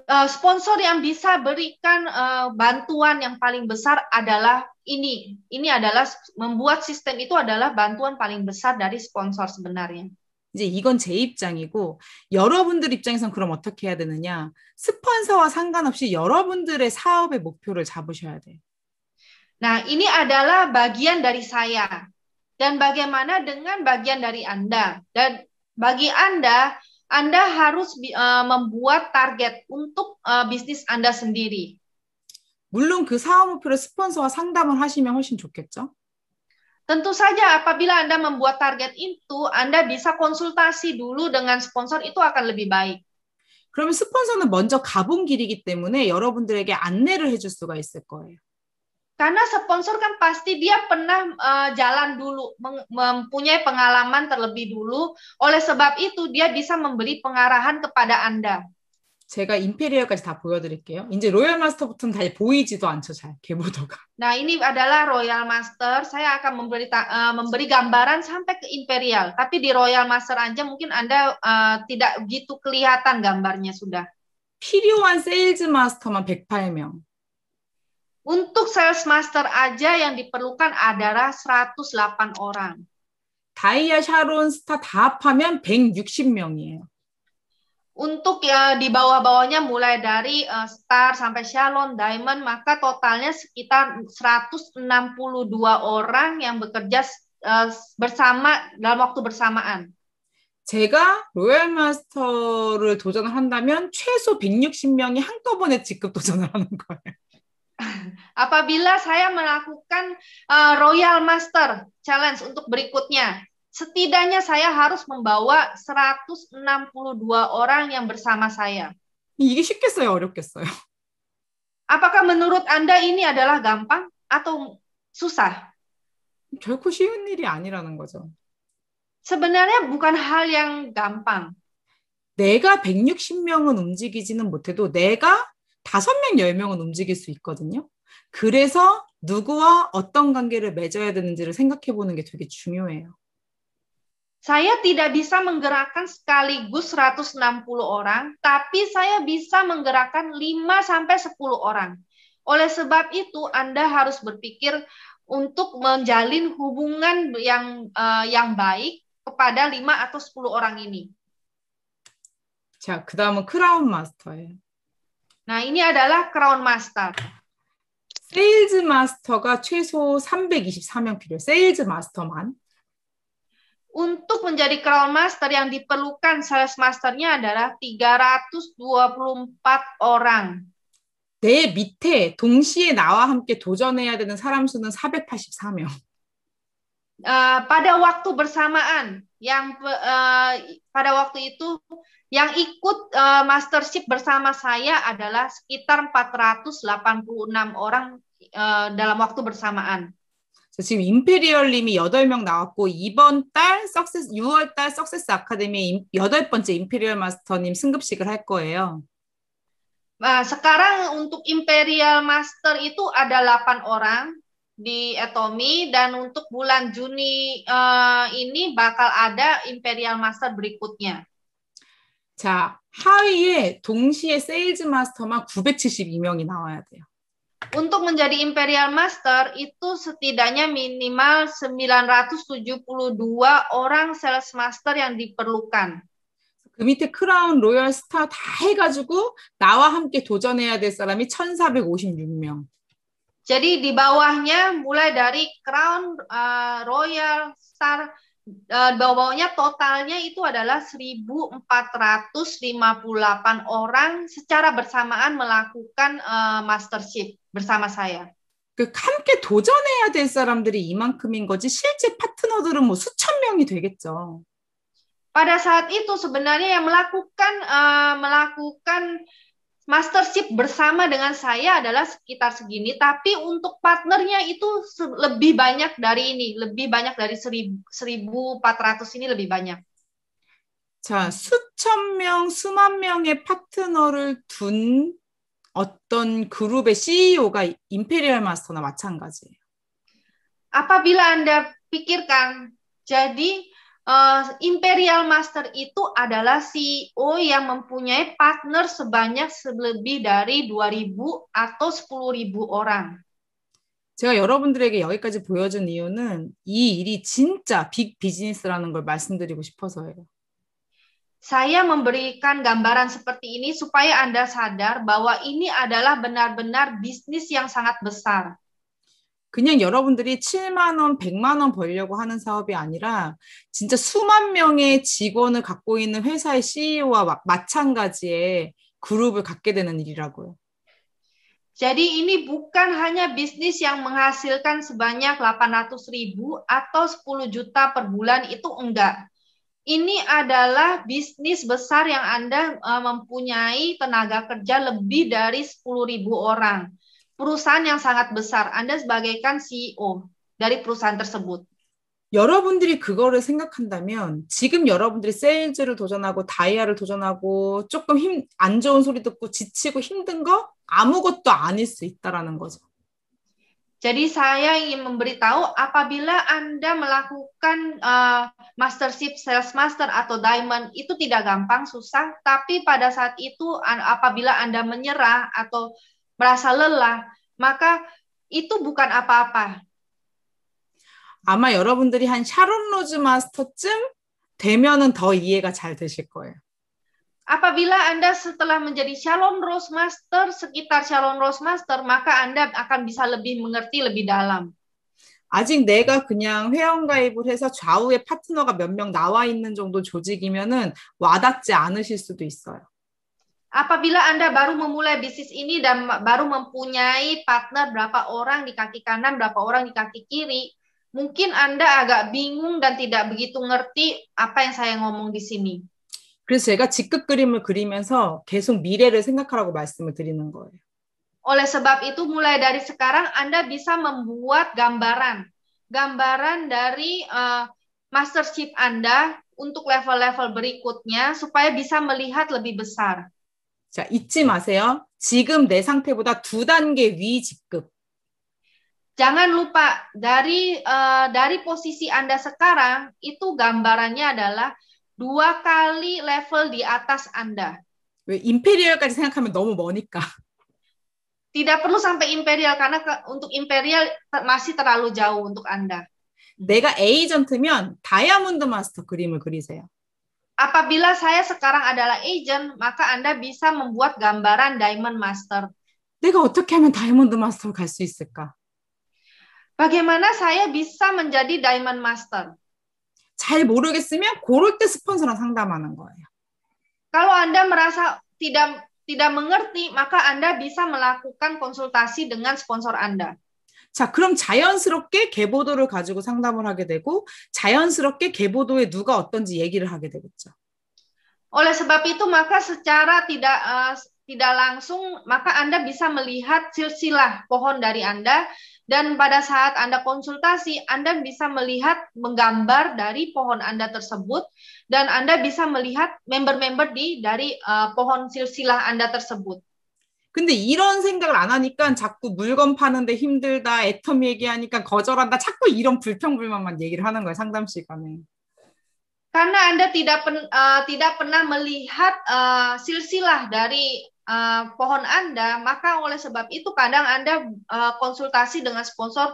Uh, sponsor yang bisa berikan uh, bantuan yang paling besar adalah ini ini adalah membuat sistem itu adalah bantuan paling besar dari sponsor sebenarnya. 이제 이건 제 입장이고 여러분들 입장에선 그럼 어떻게 해야 되느냐? 스폰서와 상관없이 여러분들의 사업의 목표를 잡으셔야 돼. Nah, ini adalah bagian dari saya. Dan bagaimana dengan bagian dari Anda? Dan bagi Anda, Anda harus uh, membuat target untuk uh, bisnis Anda sendiri. 물론 그 사업 목표를 스폰서와 상담을 하시면 훨씬 좋겠죠. Tentu saja apabila Anda membuat target itu, Anda bisa konsultasi dulu dengan sponsor itu akan lebih baik. 그러면 스폰서는 먼저 가본 길이기 때문에 여러분들에게 안내를 해줄 수가 있을 거예요. Karena sponsor kan pasti dia pernah uh, jalan dulu, mempunyai pengalaman terlebih dulu. Oleh sebab itu, dia bisa memberi pengarahan kepada Anda. 제가 임페리얼까지 다 보여드릴게요. 이제 로얄 마스터부터는 다 보이지도 않죠, 잘 개보더가. Nah ini adalah Royal Master. Saya akan memberi uh, memberi gambaran sampai ke Imperial. Tapi di Royal Master aja mungkin anda uh, tidak gitu kelihatan gambarnya sudah. 필요한 세일즈 마스터만 108명. Untuk sales master aja yang diperlukan adalah 108 orang. 다이아, 샤론, 스타 다 합하면 160명이에요. Untuk ya di bawah-bawahnya mulai dari uh, star sampai shalom diamond maka totalnya sekitar 162 orang yang bekerja uh, bersama dalam waktu bersamaan. 제가 로얄 마스터를 도전을 한다면 최소 160명이 한꺼번에 직급 도전을 하는 거예요. Apabila saya melakukan uh, Royal Master Challenge untuk berikutnya, setidaknya saya harus membawa 162 orang yang bersama saya. 이게 쉽겠어요, 어렵겠어요? Apakah menurut Anda ini adalah gampang atau susah? 결코 쉬운 일이 아니라는 거죠. Sebenarnya bukan hal yang gampang. 내가 160명은 움직이지는 못해도 내가 5명, 10명은 움직일 수 있거든요. 그래서 누구와 어떤 관계를 맺어야 되는지를 생각해 보는 게 되게 중요해요. Saya tidak bisa menggerakkan sekaligus 160 orang, tapi saya bisa menggerakkan 5 sampai 10 orang. Oleh sebab itu Anda harus berpikir untuk menjalin hubungan yang uh, yang baik kepada 5 atau 10 orang ini. 자, 그다음은 크라운 마스터예요. Nah, ini adalah crown master. 세일즈 마스터가 최소 324명 필요해요. 세일즈 마스터만. Untuk menjadi Crown Master yang diperlukan Sales Masternya adalah 324 orang. 내 밑에 동시에 나와 함께 도전해야 되는 사람 수는 484명. Uh, pada waktu bersamaan yang uh, pada waktu itu yang ikut uh, mastership bersama saya adalah sekitar 486 orang uh, dalam waktu bersamaan. 지금 임페리얼님이 여덟 명 나왔고 이번 달 석세스 6월 달 석세스 아카데미 여덟 번째 임페리얼 마스터님 승급식을 할 거예요. Nah, sekarang untuk Imperial Master itu ada 8 orang di Etomi dan untuk bulan Juni uh, ini bakal ada Imperial Master berikutnya. 자, 하위에 동시에 세일즈 마스터만 972명이 나와야 돼요. untuk menjadi Imperial Master itu setidaknya minimal 972 orang Sales Master yang diperlukan. 그 밑에 크라운, 로열, 스타 다 해가지고 나와 함께 도전해야 될 사람이 1,456명. Jadi di bawahnya mulai dari crown, uh, royal, star, Eh, bawa-bawanya totalnya itu adalah 1.458 orang secara bersamaan melakukan uh, mastership bersama saya. 그 함께 도전해야 될 사람들이 이만큼인 거지 실제 파트너들은 뭐 수천 명이 되겠죠. Pada saat itu sebenarnya yang melakukan uh, melakukan mastership bersama dengan saya adalah sekitar segini, tapi untuk partnernya itu lebih banyak dari ini, lebih banyak dari 1.400 ini lebih banyak. 자, 수천 명, 수만 명의 파트너를 둔 어떤 그룹의 CEO가 임페리얼 마스터나 마찬가지예요. Apabila Anda pikirkan, jadi Uh, Imperial Master itu adalah CEO yang mempunyai partner sebanyak lebih dari 2.000 atau 10.000 orang. 제가 여러분들에게 여기까지 보여준 이유는 이 일이 진짜 빅 비즈니스라는 걸 말씀드리고 싶어서예요. Saya memberikan gambaran seperti ini supaya Anda sadar bahwa ini adalah benar-benar bisnis yang sangat besar. 그냥 여러분들이 7만 원, 100만 원 벌려고 하는 사업이 아니라 진짜 수만 명의 직원을 갖고 있는 회사의 CEO와 마, 마찬가지의 그룹을 갖게 되는 일이라고요. Jadi ini bukan hanya bisnis yang menghasilkan sebanyak 800 ribu atau 10 juta per bulan itu enggak. Ini adalah bisnis besar yang Anda mempunyai tenaga kerja lebih dari 10 ribu orang. perusahaan yang sangat besar. Anda sebagai kan CEO dari perusahaan tersebut. 여러분들이 그거를 생각한다면 지금 여러분들이 세일즈를 도전하고 다이아를 도전하고 조금 힘안 좋은 소리 듣고 지치고 힘든 거 아무것도 아닐 수 있다라는 거죠. Jadi saya ingin memberitahu apabila Anda melakukan uh, mastership, sales master atau diamond itu tidak gampang, susah, tapi pada saat itu apabila Anda menyerah atau merasa lelah, maka itu bukan apa-apa. 아마 여러분들이 한 샤론 로즈 마스터쯤 되면은 더 이해가 잘 되실 거예요. Apabila Anda setelah menjadi Shalom Rose Master, sekitar Shalom Rose Master, maka Anda akan bisa lebih mengerti lebih dalam. 아직 내가 그냥 회원 가입을 해서 좌우에 파트너가 몇 명 나와 있는 정도 조직이면은 와닿지 않으실 수도 있어요. Apabila Anda baru memulai bisnis ini dan baru mempunyai partner berapa orang di kaki kanan, berapa orang di kaki kiri, mungkin Anda agak bingung dan tidak begitu ngerti apa yang saya ngomong di sini. 그래서 제가 직급 그림을 그리면서 계속 미래를 생각하라고 말씀을 드리는 거예요. Oleh sebab itu mulai dari sekarang Anda bisa membuat gambaran, gambaran dari uh, mastership Anda untuk level-level berikutnya supaya bisa melihat lebih besar. 자, 잊지 마세요. 지금 내 상태보다 두 단계 위 직급. Jangan lupa dari uh, dari posisi Anda sekarang itu gambarannya adalah dua kali level di atas Anda. 왜 임페리얼까지 생각하면 너무 머니까. Tidak perlu sampai imperial karena ke, untuk imperial ter, masih terlalu jauh untuk Anda. 내가 에이전트면 다이아몬드 마스터 그림을 그리세요. Apabila saya sekarang adalah agent, maka Anda bisa membuat gambaran Diamond Master. 내가 어떻게 하면 다이아몬드 마스터로 갈수 있을까? Bagaimana saya bisa menjadi Diamond Master? 잘 모르겠으면 고를 때 스폰서랑 상담하는 거예요. Kalau Anda merasa tidak tidak mengerti, maka Anda bisa melakukan konsultasi dengan sponsor Anda. 자, 그럼 자연스럽게 개보도를 가지고 상담을 하게 되고 자연스럽게 개보도에 누가 어떤지 얘기를 하게 되겠죠. Oleh sebab itu maka secara tidak uh, tidak langsung maka Anda bisa melihat silsilah pohon dari Anda dan pada saat Anda konsultasi Anda bisa melihat menggambar dari pohon Anda tersebut dan Anda bisa melihat member-member di dari uh, pohon silsilah Anda tersebut. 근데 이런 생각을 안 하니까 자꾸 물건 파는데 힘들다, 애텀 얘기하니까 거절한다, 자꾸 이런 불평불만만 얘기를 하는 거예요, 상담 시간에. Karena Anda tidak pen, uh, tidak pernah melihat uh, silsilah dari uh, pohon Anda, maka oleh sebab itu kadang Anda uh, konsultasi dengan sponsor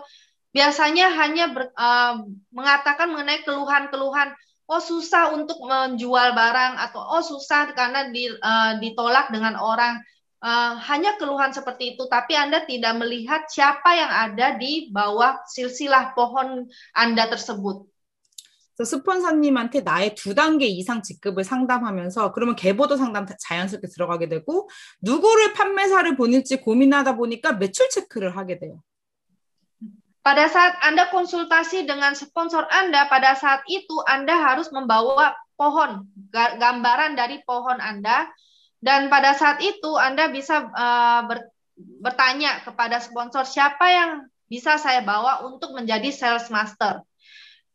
biasanya hanya ber, uh, mengatakan mengenai keluhan-keluhan oh susah untuk menjual barang atau oh susah karena di, uh, ditolak dengan orang. Eh, hanya keluhan seperti itu, tapi Anda tidak melihat siapa yang ada di bawah silsilah pohon Anda tersebut. 스폰서님한테 나의 두 단계 이상 직급을 상담하면서 그러면 개보도 상담 자연스럽게 들어가게 되고 누구를 판매사를 보낼지 고민하다 보니까 매출 체크를 하게 돼요. Pada saat Anda konsultasi dengan sponsor Anda, pada saat itu Anda harus membawa pohon, gambaran dari pohon Anda, dan pada saat itu Anda bisa uh, ber, bertanya kepada sponsor siapa yang bisa saya bawa untuk menjadi sales master.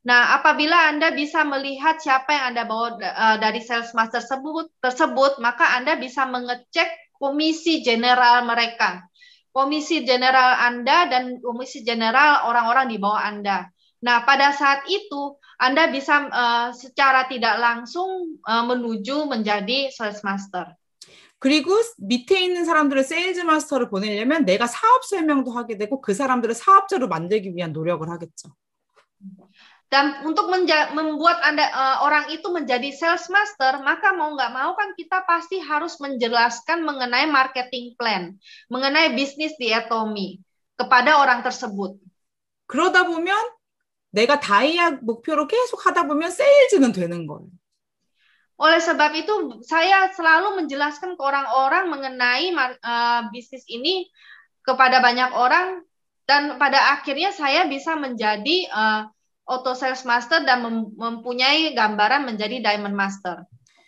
Nah, apabila Anda bisa melihat siapa yang Anda bawa eh, dari sales master tersebut, tersebut, maka Anda bisa mengecek komisi general mereka. Komisi general Anda dan komisi general orang-orang di bawah Anda. Nah, pada saat itu Anda bisa eh, secara tidak langsung menuju menjadi sales master. 그리고 밑에 있는 사람들을 세일즈 마스터를 보내려면 내가 사업 설명도 하게 되고 그 사람들을 사업자로 만들기 위한 노력을 하겠죠. Dan untuk menja- membuat anda uh, orang itu menjadi sales master, maka mau nggak mau kan kita pasti harus menjelaskan mengenai marketing plan, mengenai bisnis diatomi kepada orang tersebut. 그러다 보면 내가 다이아 목표로 계속 하다 보면 세일즈는 되는 거예요. Oleh sebab itu, saya selalu menjelaskan ke orang-orang mengenai uh, bisnis ini kepada banyak orang dan pada akhirnya saya bisa menjadi uh, auto sales master dan mem mempunyai gambaran menjadi diamond master.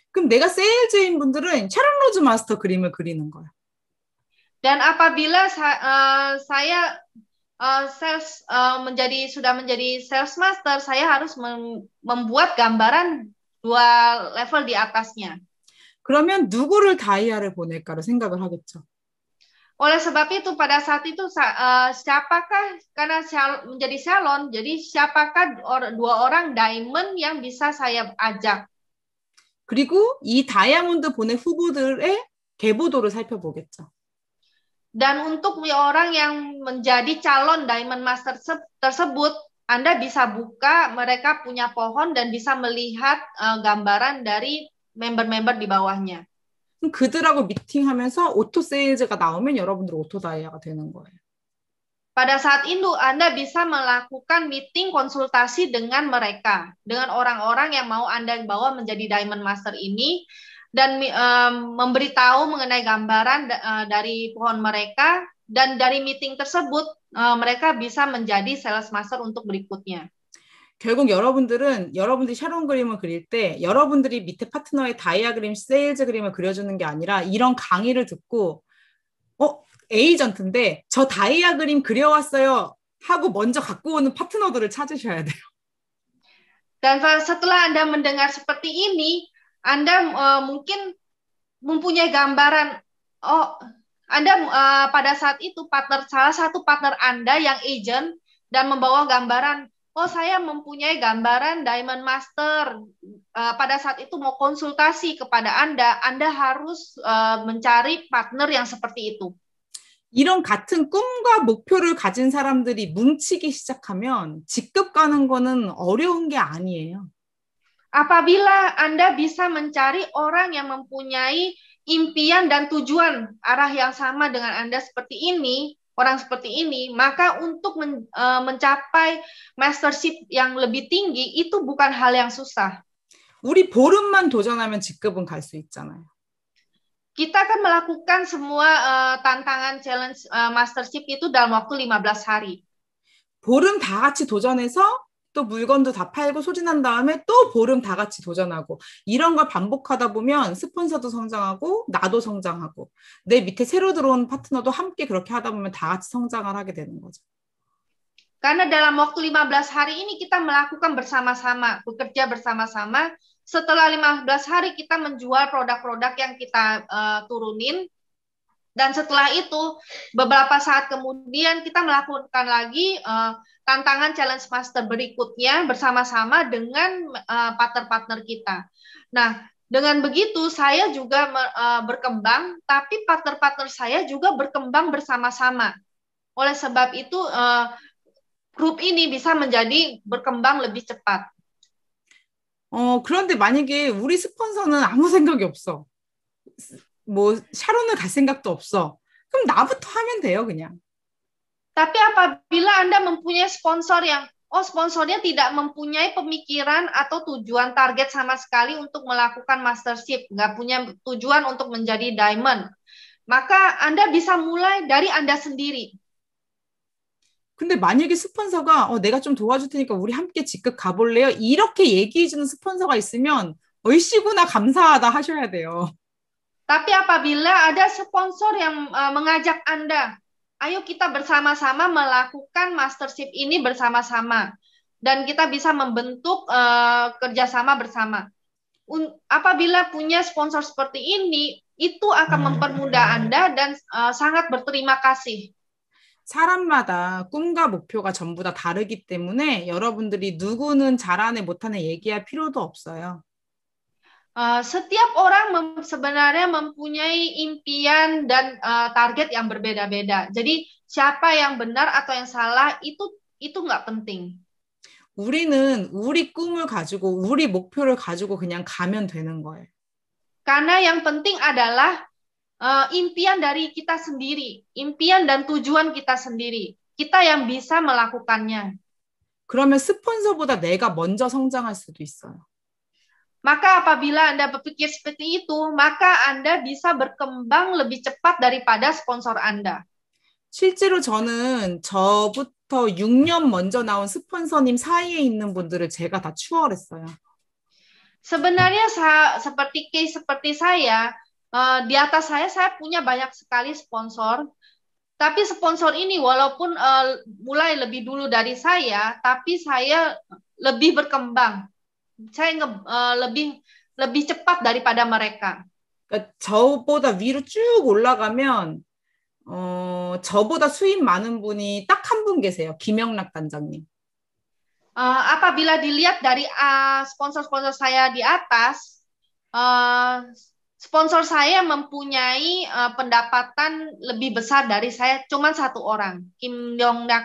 그럼 내가 세일즈인 분들은 마스터 그림을 그리는 거야. Dan apabila uh, saya uh, sales uh, menjadi sudah menjadi sales master, saya harus membuat gambaran dua level di atasnya. 그러면 누구를 다이아를 보낼까를 생각을 하겠죠. Oleh sebab itu pada saat itu uh, siapakah karena menjadi salon jadi siapakah or, dua orang diamond yang bisa saya ajak. 그리고 이 다이아몬드 보낸 후보들의 계보도를 살펴보겠죠. Dan untuk orang yang menjadi calon diamond master tersebut anda bisa buka mereka punya pohon dan bisa melihat uh, gambaran dari member-member di bawahnya. 그들하고 미팅하면서 오토 세일즈가 나오면 여러분들 오토 다이아가 되는 거예요. Pada saat itu Anda bisa melakukan meeting konsultasi dengan mereka, dengan orang-orang yang mau Anda bawa menjadi Diamond Master ini dan um, memberitahu mengenai gambaran uh, dari pohon mereka dan dari meeting tersebut 어, mereka bisa menjadi sales master untuk berikutnya. 결국 여러분들은 여러분들이 샤론 그림을 그릴 때 여러분들이 밑에 파트너의 다이아그림, 세일즈 그림을 그려주는 게 아니라 이런 강의를 듣고 어 에이전트인데 저 다이아그림 그려왔어요 하고 먼저 갖고 오는 파트너들을 찾으셔야 돼요. Dan setelah Anda mendengar seperti ini, Anda uh, mungkin mempunyai gambaran, oh, Anda uh, pada saat itu partner salah satu partner Anda yang agent dan membawa gambaran, oh saya mempunyai gambaran Diamond Master. Uh, pada saat itu mau konsultasi kepada Anda, Anda harus uh, mencari partner yang seperti itu. 이런 같은 꿈과 목표를 가진 사람들이 뭉치기 시작하면 직급 가는 거는 어려운 게 아니에요. Apabila Anda bisa mencari orang yang mempunyai impian dan tujuan arah yang sama dengan Anda seperti ini, orang seperti ini, maka untuk men, e, mencapai mastership yang lebih tinggi itu bukan hal yang susah. 우리 보름만 도전하면 직급은 갈수 있잖아요. Kita akan melakukan semua uh, tantangan challenge uh, mastership itu dalam waktu 15 hari. 보름 다 같이 도전해서 또 물건도 다 팔고 소진한 다음에 또 보름 다 같이 도전하고 이런 걸 반복하다 보면 스폰서도 성장하고 나도 성장하고 내 밑에 새로 들어온 파트너도 함께 그렇게 하다 보면 다 같이 성장을 하게 되는 거죠. Karena dalam waktu 15 hari ini kita melakukan bersama-sama, bekerja bersama-sama. Setelah 15 hari kita menjual produk-produk yang kita uh, turunin, Dan setelah itu, beberapa saat kemudian kita melakukan lagi uh, tantangan challenge master berikutnya bersama-sama dengan partner eh, partner-partner kita. Nah, dengan begitu saya juga uh, berkembang, tapi partner-partner saya juga berkembang bersama-sama. Oleh sebab itu, uh, grup ini bisa menjadi berkembang lebih cepat. Oh, 그런데 만약에 우리 스폰서는 아무 생각이 없어. 뭐 샤론을 갈 생각도 없어. 그럼 나부터 하면 돼요, 그냥. Tapi apabila Anda mempunyai sponsor yang oh sponsornya tidak mempunyai pemikiran atau tujuan target sama sekali untuk melakukan mastership, nggak punya tujuan untuk menjadi diamond, maka Anda bisa mulai dari Anda sendiri. 근데 만약에 스폰서가 어, 내가 좀 도와줄 테니까 우리 함께 직급 가볼래요? 이렇게 얘기해주는 스폰서가 있으면 얼씨구나 감사하다 하셔야 돼요. Tapi apabila ada sponsor yang eh, mengajak Anda, ayo kita bersama-sama melakukan mastership ini bersama-sama dan kita bisa membentuk uh, kerjasama bersama. Un apabila punya sponsor seperti ini, itu akan hmm. mempermudah Anda dan uh, sangat berterima kasih. 사람마다 꿈과 목표가 전부 다 다르기 때문에 여러분들이 누구는 잘하네 못하네 얘기할 필요도 없어요. Uh, setiap orang mem sebenarnya mempunyai impian dan uh, target yang berbeda-beda. Jadi siapa yang benar atau yang salah itu itu nggak penting. 우리는 우리 꿈을 가지고 우리 목표를 가지고 그냥 가면 되는 거예요. Karena yang penting adalah uh, impian dari kita sendiri, impian dan tujuan kita sendiri. Kita yang bisa melakukannya. 그러면 스폰서보다 내가 먼저 성장할 수도 있어요. Maka apabila Anda berpikir seperti itu, maka Anda bisa berkembang lebih cepat daripada sponsor Anda. 실제로 저는 저부터 6년 먼저 나온 스폰서님 사이에 있는 분들을 제가 다 추월했어요. Sebenarnya sa, seperti case seperti saya, uh, di atas saya saya punya banyak sekali sponsor. Tapi sponsor ini walaupun uh, mulai lebih dulu dari saya, tapi saya lebih berkembang saya nge, uh, lebih lebih cepat daripada mereka. 저보다 위로 쭉 올라가면 어, 저보다 수입 많은 분이 딱한분 계세요. 김영락 단장님. Uh, apabila dilihat dari sponsor-sponsor uh, saya di atas, uh, sponsor saya mempunyai uh, pendapatan lebih besar dari saya, cuma satu orang, Kim Yong Lak,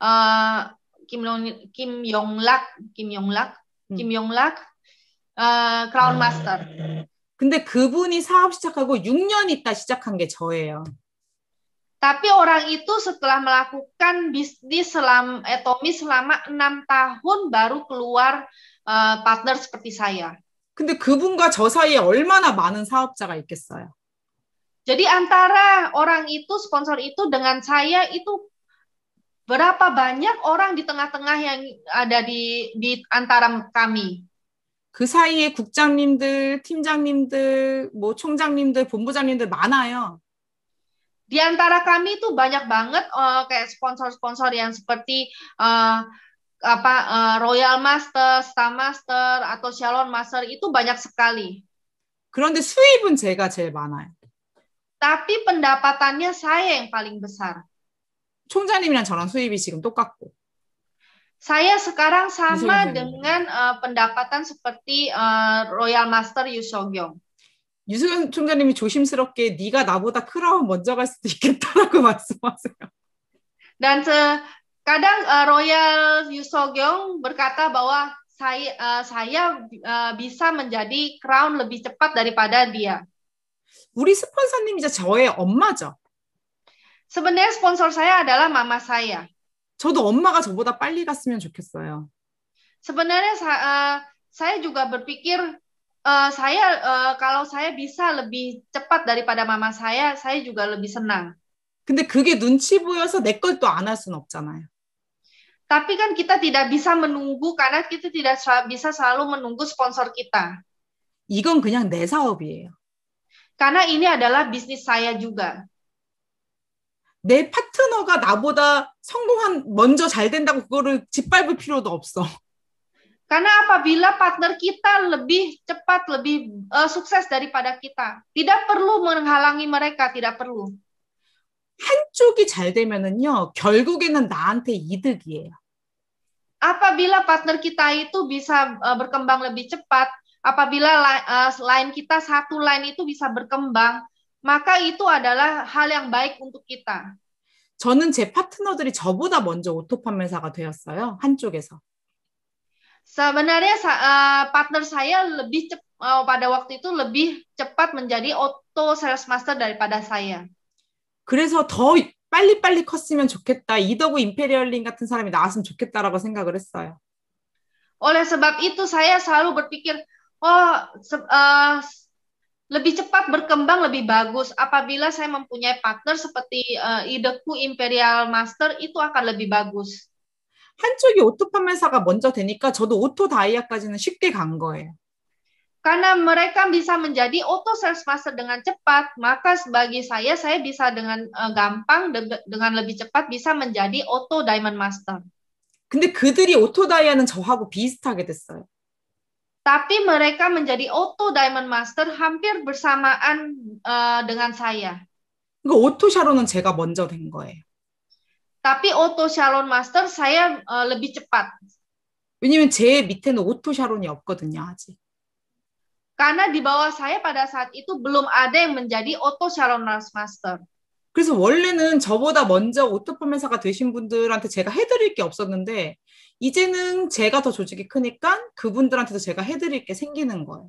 uh, Kim Yong Kim Yong Lak, Kim Yong Lak. Kim Yong Lak, 어, Crown Master. 근데 그분이 사업 시작하고 6년 있다 시작한 게 저예요. Tapi orang itu setelah melakukan bisnis selama Etomi selama enam tahun baru keluar uh, partner seperti saya. 근데 그분과 저 사이에 얼마나 많은 사업자가 있겠어요? Jadi antara orang itu sponsor itu dengan saya itu Berapa banyak orang di tengah-tengah yang ada di di antara kami? 그 사이에 국장님들, 팀장님들, 뭐 총장님들, 본부장님들 많아요. Di antara kami itu banyak banget uh, kayak sponsor-sponsor yang seperti uh, apa uh, Royal Master, Star Master atau Shalom Master itu banyak sekali. 그런데 수입은 제가 제일 많아요. Tapi pendapatannya saya yang paling besar. 총장님이랑 저랑 수입이 지금 똑같고. Saya sekarang sama dengan pendapatan seperti Royal Master Yusogyong. 유승현 총장님이 조심스럽게 네가 나보다 크라운 먼저 갈 수도 있겠다라고 말씀하세요. Dan kadang Royal Yusogyong berkata bahwa saya saya bisa menjadi crown lebih cepat daripada dia. 우리 스폰서님이자 저의 엄마죠. Sebenarnya sponsor saya adalah mama saya. 저도 엄마가 저보다 빨리 갔으면 좋겠어요. Sebenarnya uh, saya juga berpikir uh, saya uh, kalau saya bisa lebih cepat daripada mama saya, saya juga lebih senang. 근데 그게 눈치 보여서 내 걸 또 안할 수는 없잖아요. Tapi kan kita tidak bisa menunggu karena kita tidak bisa selalu menunggu sponsor kita. 이건 그냥 내 사업이에요. Karena ini adalah bisnis saya juga. 내 파트너가 나보다 성공한 먼저 잘 된다고 그거를 짓밟을 필요도 없어. Karena apabila partner kita lebih cepat, lebih uh, sukses daripada kita, tidak perlu menghalangi mereka, tidak perlu. 한쪽이 잘 되면은요, 결국에는 나한테 이득이에요. Apabila partner kita itu bisa uh, berkembang lebih cepat, apabila uh, l i n e kita satu l i n e itu bisa berkembang, maka itu adalah hal yang baik untuk kita. 저는 제 파트너들이 저보다 먼저 오토 판매사가 되었어요. 한쪽에서. Sebenarnya uh, partner saya lebih cep, uh, pada waktu itu lebih cepat menjadi auto sales master daripada saya. 그래서 더 빨리빨리 컸으면 좋겠다. 이더고 임페리얼링 같은 사람이 나왔으면 좋겠다라고 생각을 했어요. Oleh sebab itu saya selalu berpikir, oh, uh, lebih cepat berkembang lebih bagus apabila saya mempunyai partner seperti uh, ideku Imperial Master itu akan lebih bagus. 한쪽이 오토 판매사가 먼저 되니까 저도 오토 다이아까지는 쉽게 간 거예요. Karena mereka bisa menjadi auto sales master dengan cepat, maka sebagai saya saya bisa dengan uh, gampang de dengan lebih cepat bisa menjadi auto diamond master. 근데 그들이 오토 다이아는 저하고 비슷하게 됐어요 tapi mereka menjadi Auto Diamond Master hampir bersamaan uh, dengan saya. 그 오토 샤론은 제가 먼저 된 거예요. Tapi Auto Shalon Master saya uh, lebih cepat. 왜냐면 제 밑에는 오토 샤론이 없거든요, 아직. Karena di bawah saya pada saat itu belum ada yang menjadi Auto Shalon Master. 그래서 원래는 저보다 먼저 오토포 회사가 되신 분들한테 제가 해드릴 게 없었는데 이제는 제가 더 조직이 크니까 그분들한테도 제가 해드릴 게 생기는 거예요.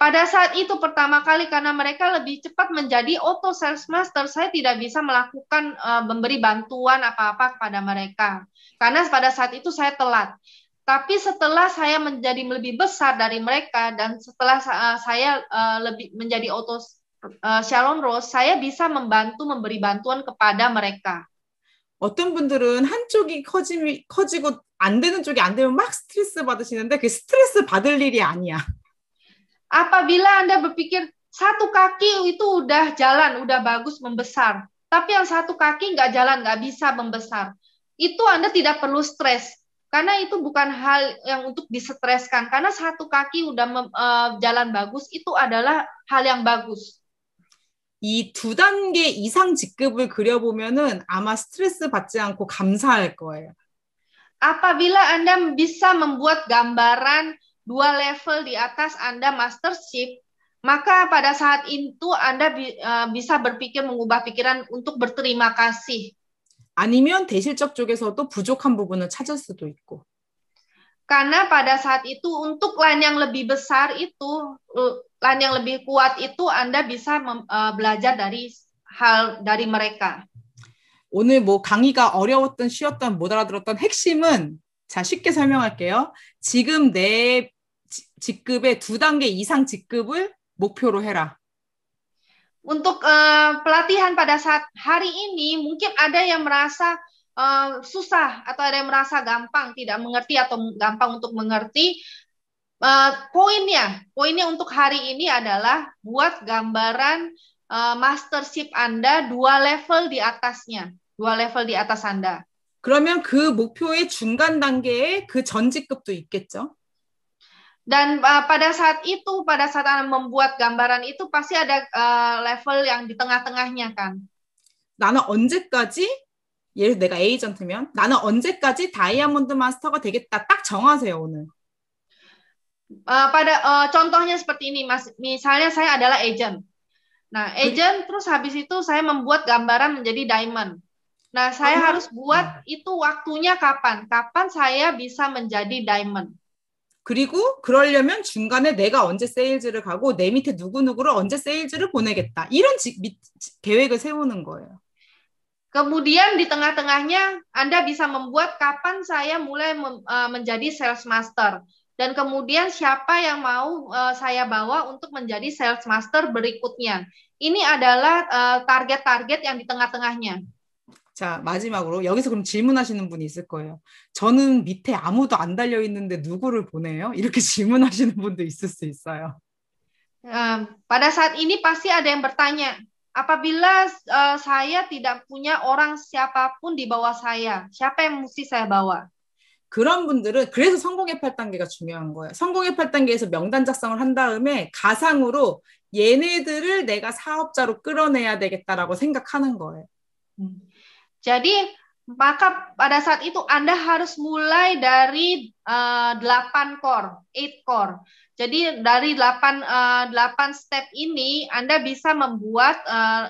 Pada saat itu pertama kali karena mereka lebih cepat menjadi auto sales master, saya tidak bisa melakukan uh, memberi bantuan apa-apa kepada mereka. Karena pada saat itu saya telat. Tapi setelah saya menjadi lebih besar dari mereka dan setelah uh, saya uh, lebih menjadi auto uh, eh, Sharon Rose, saya bisa membantu memberi bantuan kepada mereka. 어떤 분들은 한쪽이 커지, 커지고 안 되는 쪽이 안 되면 막 스트레스 받으시는데 그 스트레스 받을 일이 아니야. Apabila Anda berpikir satu kaki itu udah jalan, udah bagus membesar, tapi yang satu kaki nggak jalan, nggak bisa membesar, itu Anda tidak perlu stres karena itu bukan hal yang untuk disetreskan karena satu kaki udah mem, uh, jalan bagus itu adalah hal yang bagus. 이두 단계 이상 직급을 그려보면은 아마 스트레스 받지 않고 감사할 거예요. Apabila Anda bisa membuat gambaran dua level di atas Anda mastership, maka pada saat itu Anda bi, uh, bisa berpikir mengubah pikiran untuk berterima kasih. 아니면 대실적 쪽에서도 부족한 부분을 찾을 수도 있고. Karena pada saat itu untuk LAN yang lebih besar itu, eh, LAN yang lebih kuat itu Anda bisa mem, uh, belajar dari hal dari mereka. 오늘 뭐 강의가 어려웠던 쉬웠던 못 알아들었던 핵심은 자 쉽게 설명할게요. 지금 내 직급의 두 단계 이상 직급을 목표로 해라. Untuk uh, pelatihan pada saat hari ini mungkin ada yang merasa uh, susah atau ada yang merasa gampang tidak mengerti atau gampang untuk mengerti uh, poinnya poinnya untuk hari ini adalah buat gambaran uh, mastership Anda dua level di atasnya dua level di atas Anda. 그러면 그 목표의 중간 단계에 그 전직급도 있겠죠? dan uh, pada saat itu pada saat anda membuat gambaran itu pasti ada uh, level yang di tengah-tengahnya kan. 나는 언제까지 예를 내가 에이전트면 나는 언제까지 다이아몬드 마스터가 되겠다 딱 정하세요 오늘. Uh, pada uh, contohnya seperti ini mas misalnya saya adalah agent nah agent terus habis itu saya membuat gambaran menjadi diamond nah saya oh. harus buat itu waktunya kapan kapan saya bisa menjadi diamond 그리고 그러려면 중간에 내가 언제 세일즈를 가고 내 밑에 누구누구를 언제 세일즈를 보내겠다. 이런 지, 미, 계획을 세우는 거예요. Kemudian di tengah-tengahnya Anda bisa membuat kapan saya mulai e, menjadi sales master dan kemudian siapa yang mau e, saya bawa untuk menjadi sales master berikutnya. Ini adalah e, target-target yang di tengah-tengahnya. 자, 마지막으로 여기서 그럼 질문하시는 분이 있을 거예요. 저는 밑에 아무도 안 달려 있는데 누구를 보내요? 이렇게 질문하시는 분도 있을 수 있어요. Uh, pada saat ini pasti ada yang bertanya, apabila uh, saya tidak punya orang siapapun di bawah saya, siapa yang mesti saya bawa? 그런 분들은 그래서 성공의 8단계가 중요한 거예요. 성공의 8단계에서 명단 작성을 한 다음에 가상으로 얘네들을 내가 사업자로 끌어내야 되겠다라고 생각하는 거예요. Jadi maka pada saat itu Anda harus mulai dari uh, eh, 8 core, 8 core. Jadi dari 8 8 eh, step ini Anda bisa membuat eh,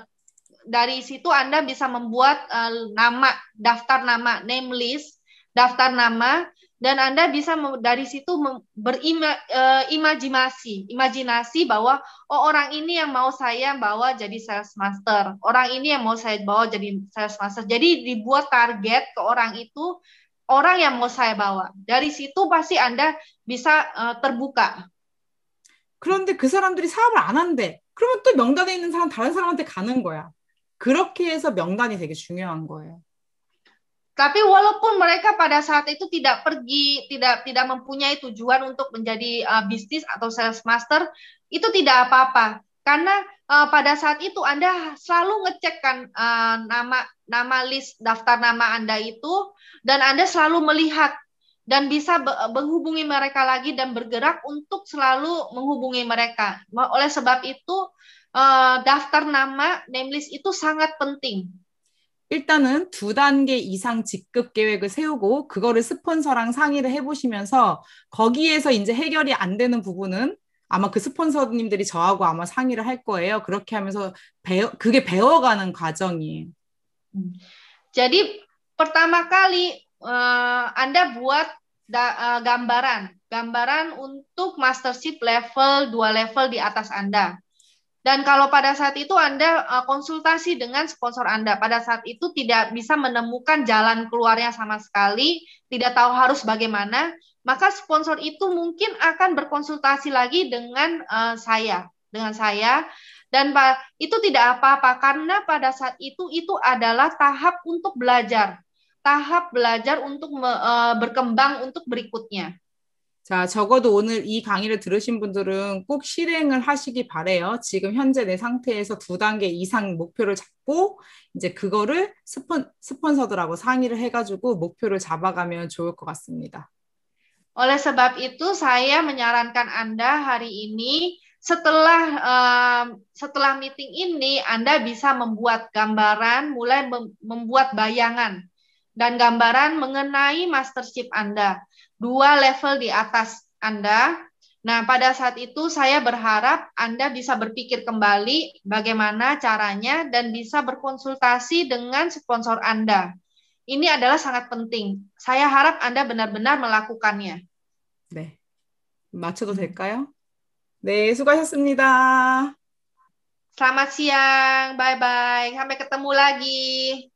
dari situ Anda bisa membuat eh, nama, daftar nama, name list, daftar nama dan Anda bisa dari situ berimajinasi, imajinasi bahwa oh orang ini yang mau saya bawa jadi sales master, orang ini yang mau saya bawa jadi sales master. Jadi dibuat target ke orang itu orang yang mau saya bawa. Dari situ pasti Anda bisa uh, terbuka. 그런데 그 사람들이 사업을 안 한대. 그러면 또 명단에 있는 사람 다른 사람한테 가는 거야. 그렇게 해서 명단이 되게 중요한 거예요. Tapi walaupun mereka pada saat itu tidak pergi, tidak tidak mempunyai tujuan untuk menjadi uh, bisnis atau sales master, itu tidak apa-apa. Karena uh, pada saat itu Anda selalu ngecek kan uh, nama nama list daftar nama Anda itu dan Anda selalu melihat dan bisa menghubungi mereka lagi dan bergerak untuk selalu menghubungi mereka. Oleh sebab itu daftar nama name list itu sangat penting. 일단은 두 단계 이상 직급 계획을 세우고 그거를 스폰서랑 상의를 해보시면서 거기에서 이제 해결이 안 되는 부분은 아마 그 스폰서님들이 저하고 아마 상의를 할 거예요. 그렇게 하면서 배워 그게 배워가는 과정이에요. j pertama kali uh, Anda buat da, uh, gambaran, gambaran untuk mastership level dua level di atas Anda. Dan kalau pada saat itu Anda eh, konsultasi dengan sponsor Anda, pada saat itu tidak bisa menemukan jalan keluarnya sama sekali, tidak tahu harus bagaimana, maka sponsor itu mungkin akan berkonsultasi lagi dengan uh, saya, dengan saya. Dan itu tidak apa-apa karena pada saat itu itu adalah tahap untuk belajar. tahap belajar untuk me, uh, berkembang untuk berikutnya. 자, 적어도 오늘 이 강의를 들으신 분들은 꼭 실행을 하시기 바래요. 지금 현재 내 상태에서 두 단계 이상 목표를 잡고 이제 그거를 스폰, 스폰서들하고 상의를 해가지고 목표를 잡아가면 좋을 것 같습니다. Oleh sebab itu saya menyarankan Anda hari ini setelah uh, setelah meeting ini Anda bisa membuat gambaran, mulai mem membuat bayangan dan gambaran mengenai mastership Anda. Dua level di atas Anda. Nah, pada saat itu saya berharap Anda bisa berpikir kembali bagaimana caranya dan bisa berkonsultasi dengan sponsor Anda. Ini adalah sangat penting. Saya harap Anda benar-benar melakukannya. 네. 맞춰도 될까요? 네, 수고하셨습니다. Selamat siang. Bye bye. Sampai ketemu lagi.